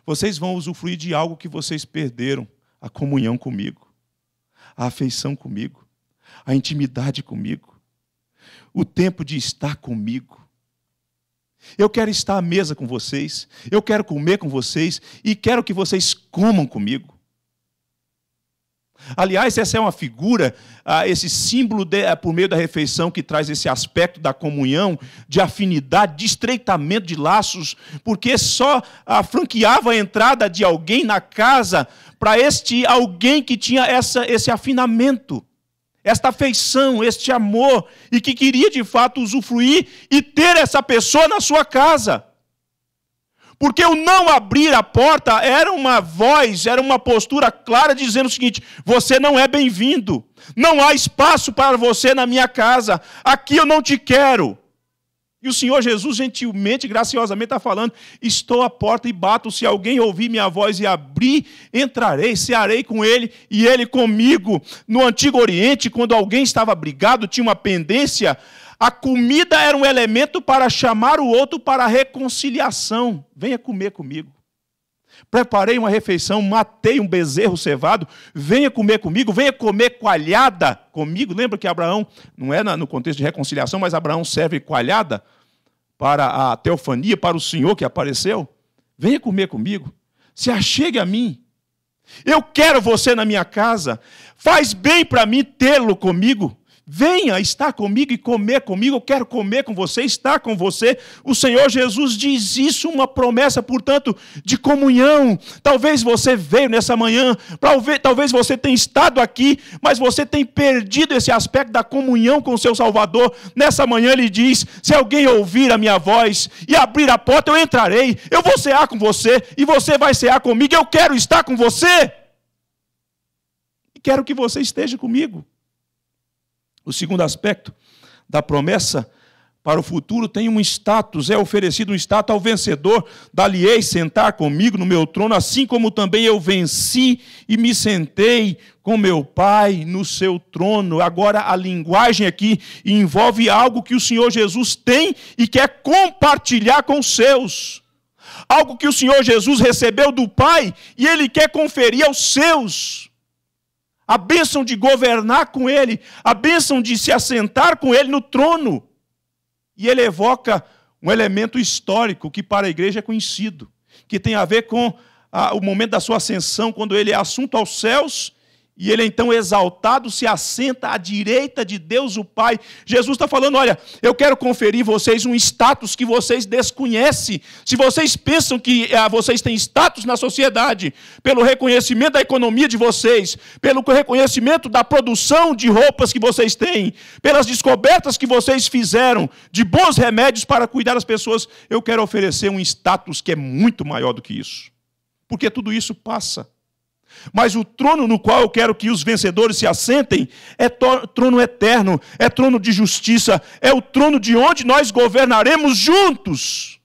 [SPEAKER 1] Vocês vão usufruir de algo que vocês perderam: a comunhão comigo, a afeição comigo, a intimidade comigo, o tempo de estar comigo. Eu quero estar à mesa com vocês, eu quero comer com vocês e quero que vocês comam comigo. Aliás, essa é uma figura, ah, esse símbolo de, ah, por meio da refeição que traz esse aspecto da comunhão, de afinidade, de estreitamento de laços, porque só ah, franqueava a entrada de alguém na casa para este alguém que tinha essa, esse afinamento, esta afeição, este amor, e que queria de fato usufruir e ter essa pessoa na sua casa. Porque o não abrir a porta era uma voz, era uma postura clara dizendo o seguinte: você não é bem-vindo, não há espaço para você na minha casa, aqui eu não te quero. E o Senhor Jesus gentilmente, graciosamente está falando: estou à porta e bato, se alguém ouvir minha voz e abrir, entrarei, cearei com ele e ele comigo. No Antigo Oriente, quando alguém estava brigado, tinha uma pendência, a comida era um elemento para chamar o outro para a reconciliação. Venha comer comigo. Preparei uma refeição, matei um bezerro cevado, venha comer comigo, venha comer coalhada comigo. Lembra que Abraão, não é no contexto de reconciliação, mas Abraão serve coalhada para a teofania, para o Senhor que apareceu. Venha comer comigo, se achegue a mim. Eu quero você na minha casa, faz bem para mim tê-lo comigo. Venha estar comigo e comer comigo, eu quero comer com você, estar com você. O Senhor Jesus diz isso, uma promessa, portanto, de comunhão. Talvez você veio nessa manhã, talvez você tenha estado aqui, mas você tem perdido esse aspecto da comunhão com o seu Salvador. Nessa manhã ele diz: se alguém ouvir a minha voz e abrir a porta, eu entrarei, eu vou cear com você e você vai cear comigo, eu quero estar com você. E quero que você esteja comigo. O segundo aspecto da promessa para o futuro tem um status, é oferecido um status ao vencedor, dali-ei sentar comigo no meu trono, assim como também eu venci e me sentei com meu Pai no seu trono. Agora a linguagem aqui envolve algo que o Senhor Jesus tem e quer compartilhar com os seus. Algo que o Senhor Jesus recebeu do Pai e ele quer conferir aos seus a bênção de governar com ele, a bênção de se assentar com ele no trono. E ele evoca um elemento histórico que para a igreja é conhecido, que tem a ver com a, ah, o momento da sua ascensão, quando ele é assunto aos céus e ele é então exaltado se assenta à direita de Deus o Pai. Jesus está falando: olha, eu quero conferir vocês um status que vocês desconhecem. Se vocês pensam que ah, vocês têm status na sociedade, pelo reconhecimento da economia de vocês, pelo reconhecimento da produção de roupas que vocês têm, pelas descobertas que vocês fizeram de bons remédios para cuidar das pessoas, eu quero oferecer um status que é muito maior do que isso. Porque tudo isso passa. Mas o trono no qual eu quero que os vencedores se assentem é trono eterno, é trono de justiça, é o trono de onde nós governaremos juntos.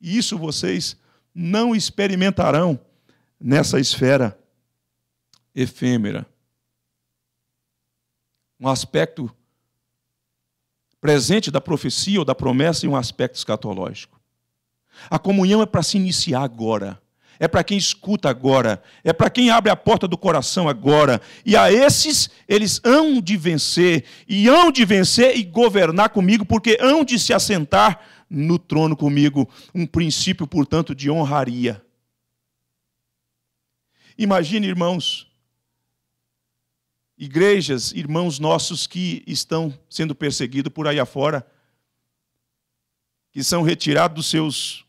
[SPEAKER 1] E isso vocês não experimentarão nessa esfera efêmera. Um aspecto presente da profecia ou da promessa e um aspecto escatológico. A comunhão é para se iniciar agora é para quem escuta agora, é para quem abre a porta do coração agora. E a esses eles hão de vencer, e hão de vencer e governar comigo, porque hão de se assentar no trono comigo. Um princípio, portanto, de honraria. Imagine, irmãos, igrejas, irmãos nossos que estão sendo perseguidos por aí afora, que são retirados dos seus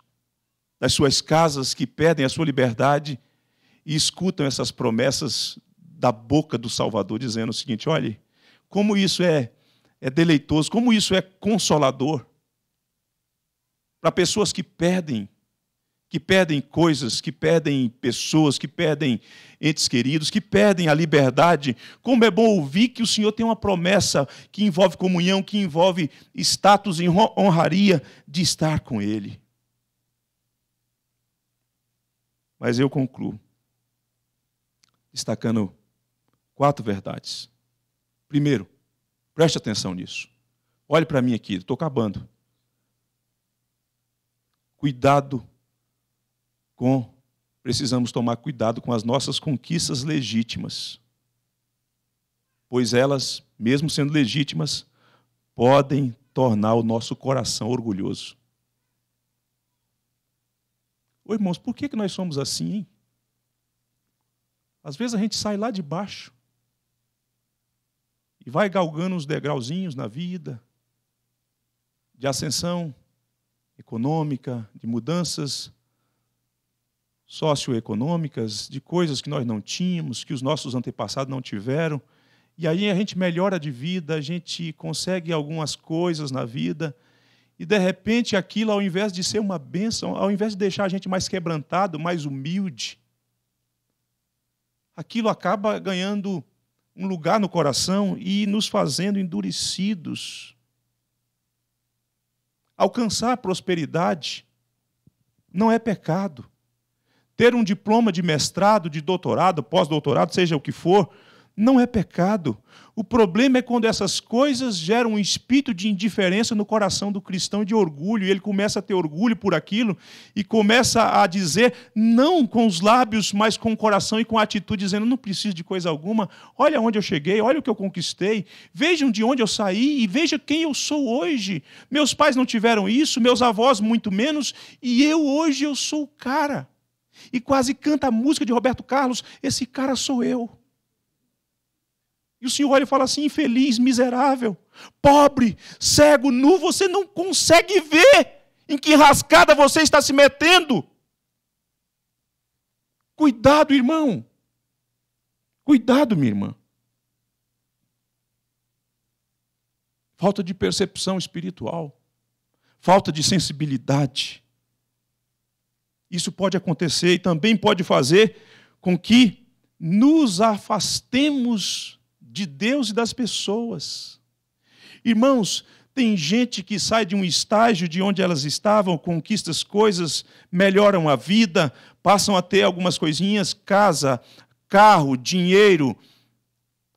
[SPEAKER 1] das suas casas, que perdem a sua liberdade e escutam essas promessas da boca do Salvador, dizendo o seguinte: olhe, como isso é, é deleitoso, como isso é consolador para pessoas que perdem, que perdem coisas, que perdem pessoas, que perdem entes queridos, que perdem a liberdade. Como é bom ouvir que o Senhor tem uma promessa que envolve comunhão, que envolve status e honraria de estar com Ele. Mas eu concluo destacando quatro verdades. Primeiro, preste atenção nisso. Olhe para mim aqui, estou acabando. Cuidado com, precisamos tomar cuidado com as nossas conquistas legítimas, pois elas, mesmo sendo legítimas, podem tornar o nosso coração orgulhoso. Ô, irmãos, por que, que nós somos assim, hein? Às vezes a gente sai lá de baixo e vai galgando uns degrauzinhos na vida de ascensão econômica, de mudanças socioeconômicas, de coisas que nós não tínhamos, que os nossos antepassados não tiveram. E aí a gente melhora de vida, a gente consegue algumas coisas na vida e de repente aquilo, ao invés de ser uma bênção, ao invés de deixar a gente mais quebrantado, mais humilde, aquilo acaba ganhando um lugar no coração e nos fazendo endurecidos. Alcançar prosperidade não é pecado. Ter um diploma de mestrado, de doutorado, pós-doutorado, seja o que for, não é pecado. O problema é quando essas coisas geram um espírito de indiferença no coração do cristão, de orgulho, e ele começa a ter orgulho por aquilo e começa a dizer, não com os lábios, mas com o coração e com a atitude, dizendo: não preciso de coisa alguma, olha onde eu cheguei, olha o que eu conquistei, vejam de onde eu saí e veja quem eu sou hoje. Meus pais não tiveram isso, meus avós muito menos, e eu hoje eu sou o cara. E quase canta a música de Roberto Carlos: esse cara sou eu. E o Senhor olha e fala assim: infeliz, miserável, pobre, cego, nu, você não consegue ver em que rascada você está se metendo. Cuidado, irmão. Cuidado, minha irmã. Falta de percepção espiritual, falta de sensibilidade. Isso pode acontecer e também pode fazer com que nos afastemos de Deus e das pessoas. Irmãos, tem gente que sai de um estágio de onde elas estavam, conquista as coisas, melhoram a vida, passam a ter algumas coisinhas, casa, carro, dinheiro,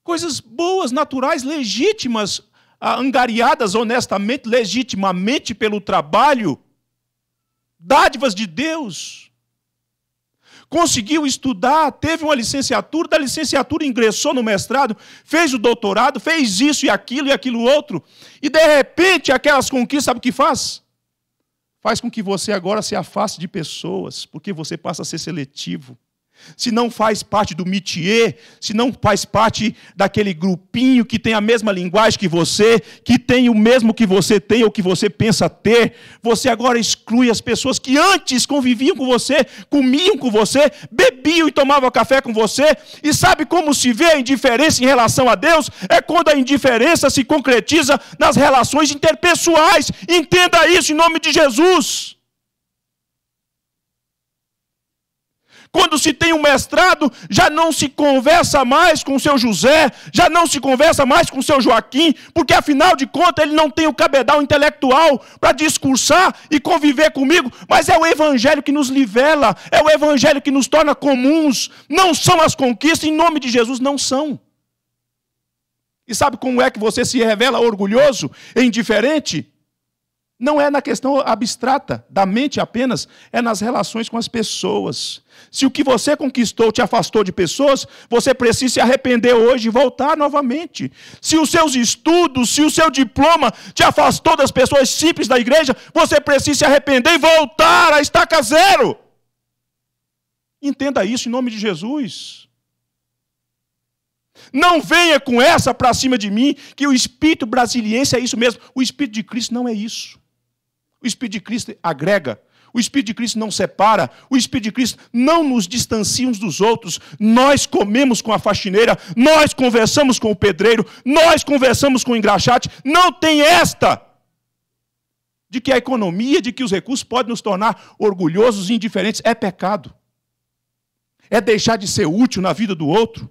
[SPEAKER 1] coisas boas, naturais, legítimas, ah, angariadas honestamente, legitimamente pelo trabalho, dádivas de Deus conseguiu estudar, teve uma licenciatura, da licenciatura ingressou no mestrado, fez o doutorado, fez isso e aquilo e aquilo outro, e de repente aquelas conquistas, sabe o que faz? Faz com que você agora se afaste de pessoas, porque você passa a ser seletivo se não faz parte do mitier, se não faz parte daquele grupinho que tem a mesma linguagem que você, que tem o mesmo que você tem ou que você pensa ter, você agora exclui as pessoas que antes conviviam com você, comiam com você, bebiam e tomavam café com você, e sabe como se vê a indiferença em relação a Deus? É quando a indiferença se concretiza nas relações interpessoais. Entenda isso em nome de Jesus. Quando se tem um mestrado, já não se conversa mais com o seu José, já não se conversa mais com o seu Joaquim, porque afinal de contas ele não tem o cabedal intelectual para discursar e conviver comigo. Mas é o Evangelho que nos livela, é o Evangelho que nos torna comuns. Não são as conquistas, em nome de Jesus, não são. E sabe como é que você se revela orgulhoso e indiferente? Não é na questão abstrata da mente apenas, é nas relações com as pessoas. Se o que você conquistou te afastou de pessoas, você precisa se arrepender hoje e voltar novamente. Se os seus estudos, se o seu diploma te afastou das pessoas simples da igreja, você precisa se arrepender e voltar à estaca zero. Entenda isso em nome de Jesus. Não venha com essa para cima de mim, que o espírito brasiliense é isso mesmo. O espírito de Cristo não é isso. O Espírito de Cristo agrega. O Espírito de Cristo não separa, o Espírito de Cristo não nos distancia uns dos outros. Nós comemos com a faxineira, nós conversamos com o pedreiro, nós conversamos com o engraxate. Não tem esta de que a economia, de que os recursos podem nos tornar orgulhosos e indiferentes. É pecado. É deixar de ser útil na vida do outro.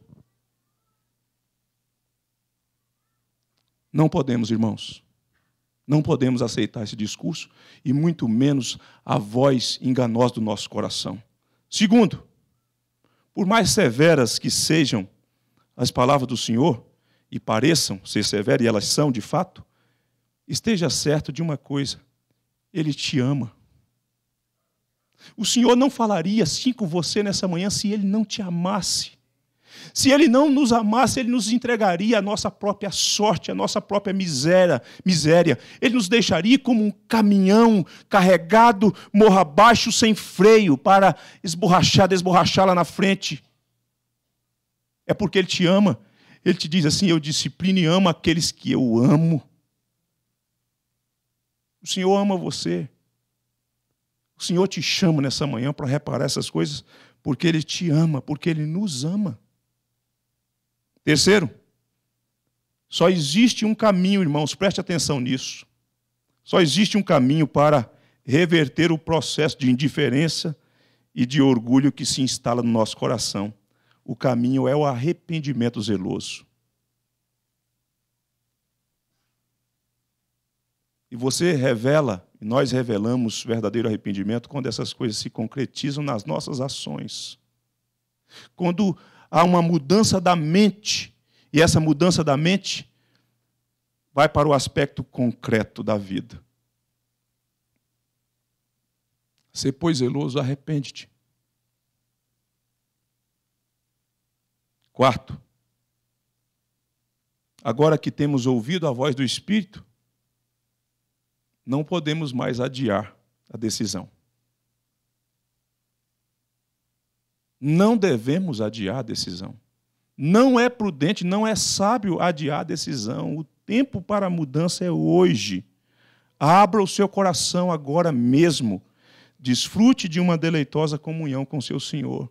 [SPEAKER 1] Não podemos, irmãos. Não podemos aceitar esse discurso e muito menos a voz enganosa do nosso coração. Segundo, por mais severas que sejam as palavras do Senhor, e pareçam ser severas, e elas são de fato, esteja certo de uma coisa: Ele te ama. O Senhor não falaria assim com você nessa manhã se Ele não te amasse. Se ele não nos amasse, ele nos entregaria a nossa própria sorte, a nossa própria miséria, miséria. Ele nos deixaria como um caminhão carregado, morra abaixo, sem freio, para esborrachar, desborrachar lá na frente. É porque ele te ama. Ele te diz assim: Eu disciplino e amo aqueles que eu amo. O Senhor ama você. O Senhor te chama nessa manhã para reparar essas coisas, porque Ele te ama, porque Ele nos ama. Terceiro, só existe um caminho, irmãos, preste atenção nisso. Só existe um caminho para reverter o processo de indiferença e de orgulho que se instala no nosso coração. O caminho é o arrependimento zeloso. E você revela, e nós revelamos verdadeiro arrependimento quando essas coisas se concretizam nas nossas ações. Quando há uma mudança da mente. E essa mudança da mente vai para o aspecto concreto da vida. Ser, pois, zeloso, arrepende-te. Quarto, agora que temos ouvido a voz do Espírito, não podemos mais adiar a decisão. Não devemos adiar a decisão. Não é prudente, não é sábio adiar a decisão. O tempo para a mudança é hoje. Abra o seu coração agora mesmo. Desfrute de uma deleitosa comunhão com seu Senhor.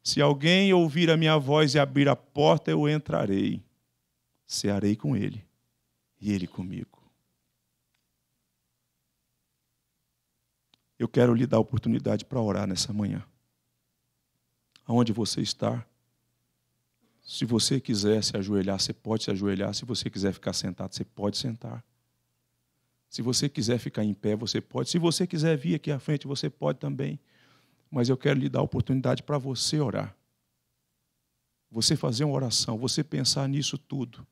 [SPEAKER 1] Se alguém ouvir a minha voz e abrir a porta, eu entrarei. Cearei com ele e ele comigo. Eu quero lhe dar a oportunidade para orar nessa manhã aonde você está. Se você quiser se ajoelhar, você pode se ajoelhar. Se você quiser ficar sentado, você pode sentar. Se você quiser ficar em pé, você pode. Se você quiser vir aqui à frente, você pode também. Mas eu quero lhe dar a oportunidade para você orar. Você fazer uma oração, você pensar nisso tudo.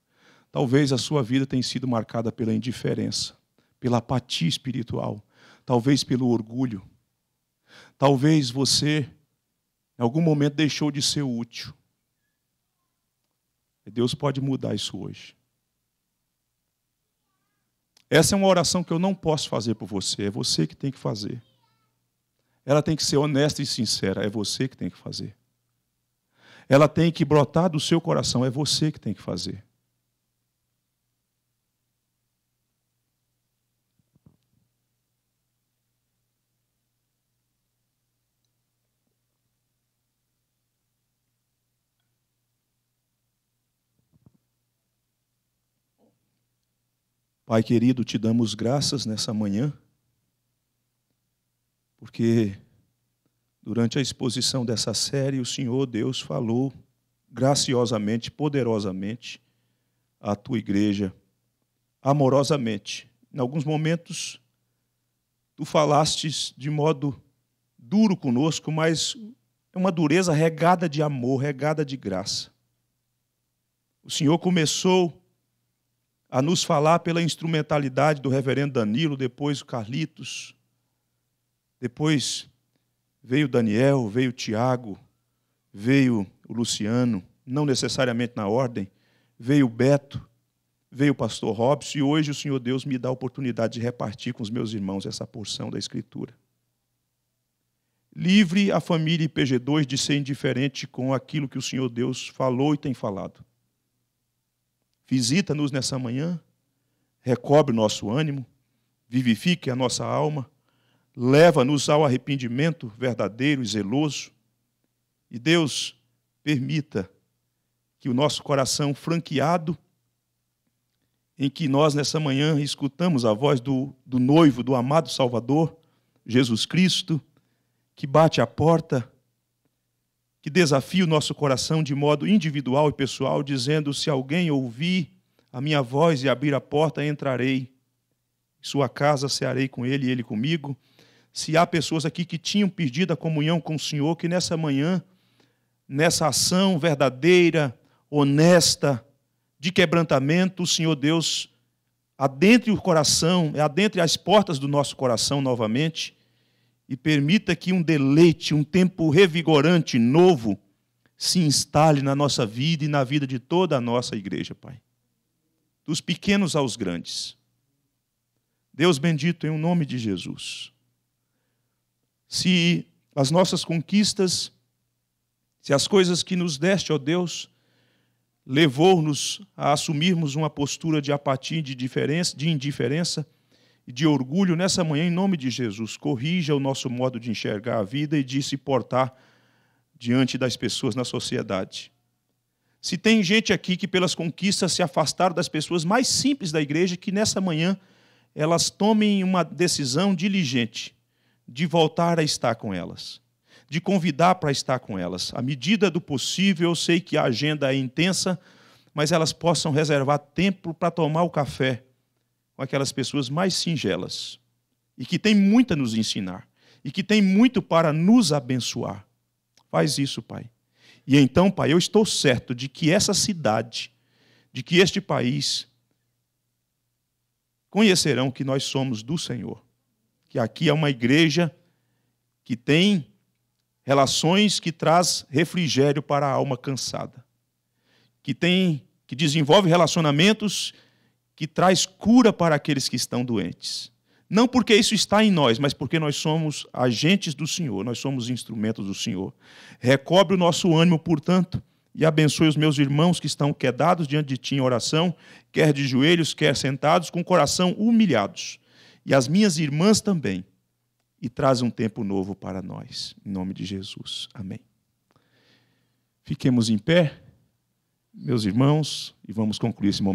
[SPEAKER 1] Talvez a sua vida tenha sido marcada pela indiferença, pela apatia espiritual, talvez pelo orgulho. Talvez você em algum momento deixou de ser útil. E Deus pode mudar isso hoje. Essa é uma oração que eu não posso fazer por você, é você que tem que fazer. Ela tem que ser honesta e sincera, é você que tem que fazer. Ela tem que brotar do seu coração, é você que tem que fazer. Pai querido, te damos graças nessa manhã, porque durante a exposição dessa série, o Senhor Deus falou graciosamente, poderosamente à tua igreja, amorosamente. Em alguns momentos, tu falaste de modo duro conosco, mas é uma dureza regada de amor, regada de graça. O Senhor começou a nos falar pela instrumentalidade do reverendo Danilo, depois o Carlitos, depois veio o Daniel, veio o Tiago, veio o Luciano, não necessariamente na ordem, veio o Beto, veio o pastor Robson, e hoje o Senhor Deus me dá a oportunidade de repartir com os meus irmãos essa porção da Escritura. Livre a família IPG2 de ser indiferente com aquilo que o Senhor Deus falou e tem falado. Visita-nos nessa manhã, recobre o nosso ânimo, vivifique a nossa alma, leva-nos ao arrependimento verdadeiro e zeloso. E Deus, permita que o nosso coração franqueado, em que nós nessa manhã escutamos a voz do, do noivo, do amado Salvador, Jesus Cristo, que bate a porta que desafie o nosso coração de modo individual e pessoal, dizendo: se alguém ouvir a minha voz e abrir a porta, entrarei. sua casa cearei com ele e ele comigo. Se há pessoas aqui que tinham perdido a comunhão com o Senhor, que nessa manhã, nessa ação verdadeira, honesta, de quebrantamento, o Senhor Deus adentre o coração, adentre as portas do nosso coração novamente e permita que um deleite, um tempo revigorante, novo, se instale na nossa vida e na vida de toda a nossa igreja, Pai. Dos pequenos aos grandes. Deus bendito, em o nome de Jesus. Se as nossas conquistas, se as coisas que nos deste, ó Deus, levou-nos a assumirmos uma postura de apatia, de, de indiferença, de orgulho nessa manhã, em nome de Jesus. Corrija o nosso modo de enxergar a vida e de se portar diante das pessoas na sociedade. Se tem gente aqui que, pelas conquistas, se afastaram das pessoas mais simples da igreja, que nessa manhã elas tomem uma decisão diligente de voltar a estar com elas, de convidar para estar com elas. À medida do possível, eu sei que a agenda é intensa, mas elas possam reservar tempo para tomar o café com aquelas pessoas mais singelas e que tem muito a nos ensinar e que tem muito para nos abençoar. Faz isso, Pai. E então, Pai, eu estou certo de que essa cidade, de que este país, conhecerão que nós somos do Senhor. Que aqui é uma igreja que tem relações que traz refrigério para a alma cansada, que tem que desenvolve relacionamentos que traz cura para aqueles que estão doentes. Não porque isso está em nós, mas porque nós somos agentes do Senhor, nós somos instrumentos do Senhor. Recobre o nosso ânimo, portanto, e abençoe os meus irmãos que estão quedados diante de ti em oração, quer de joelhos, quer sentados, com o coração humilhados. E as minhas irmãs também. E traz um tempo novo para nós. Em nome de Jesus. Amém. Fiquemos em pé, meus irmãos, e vamos concluir esse momento.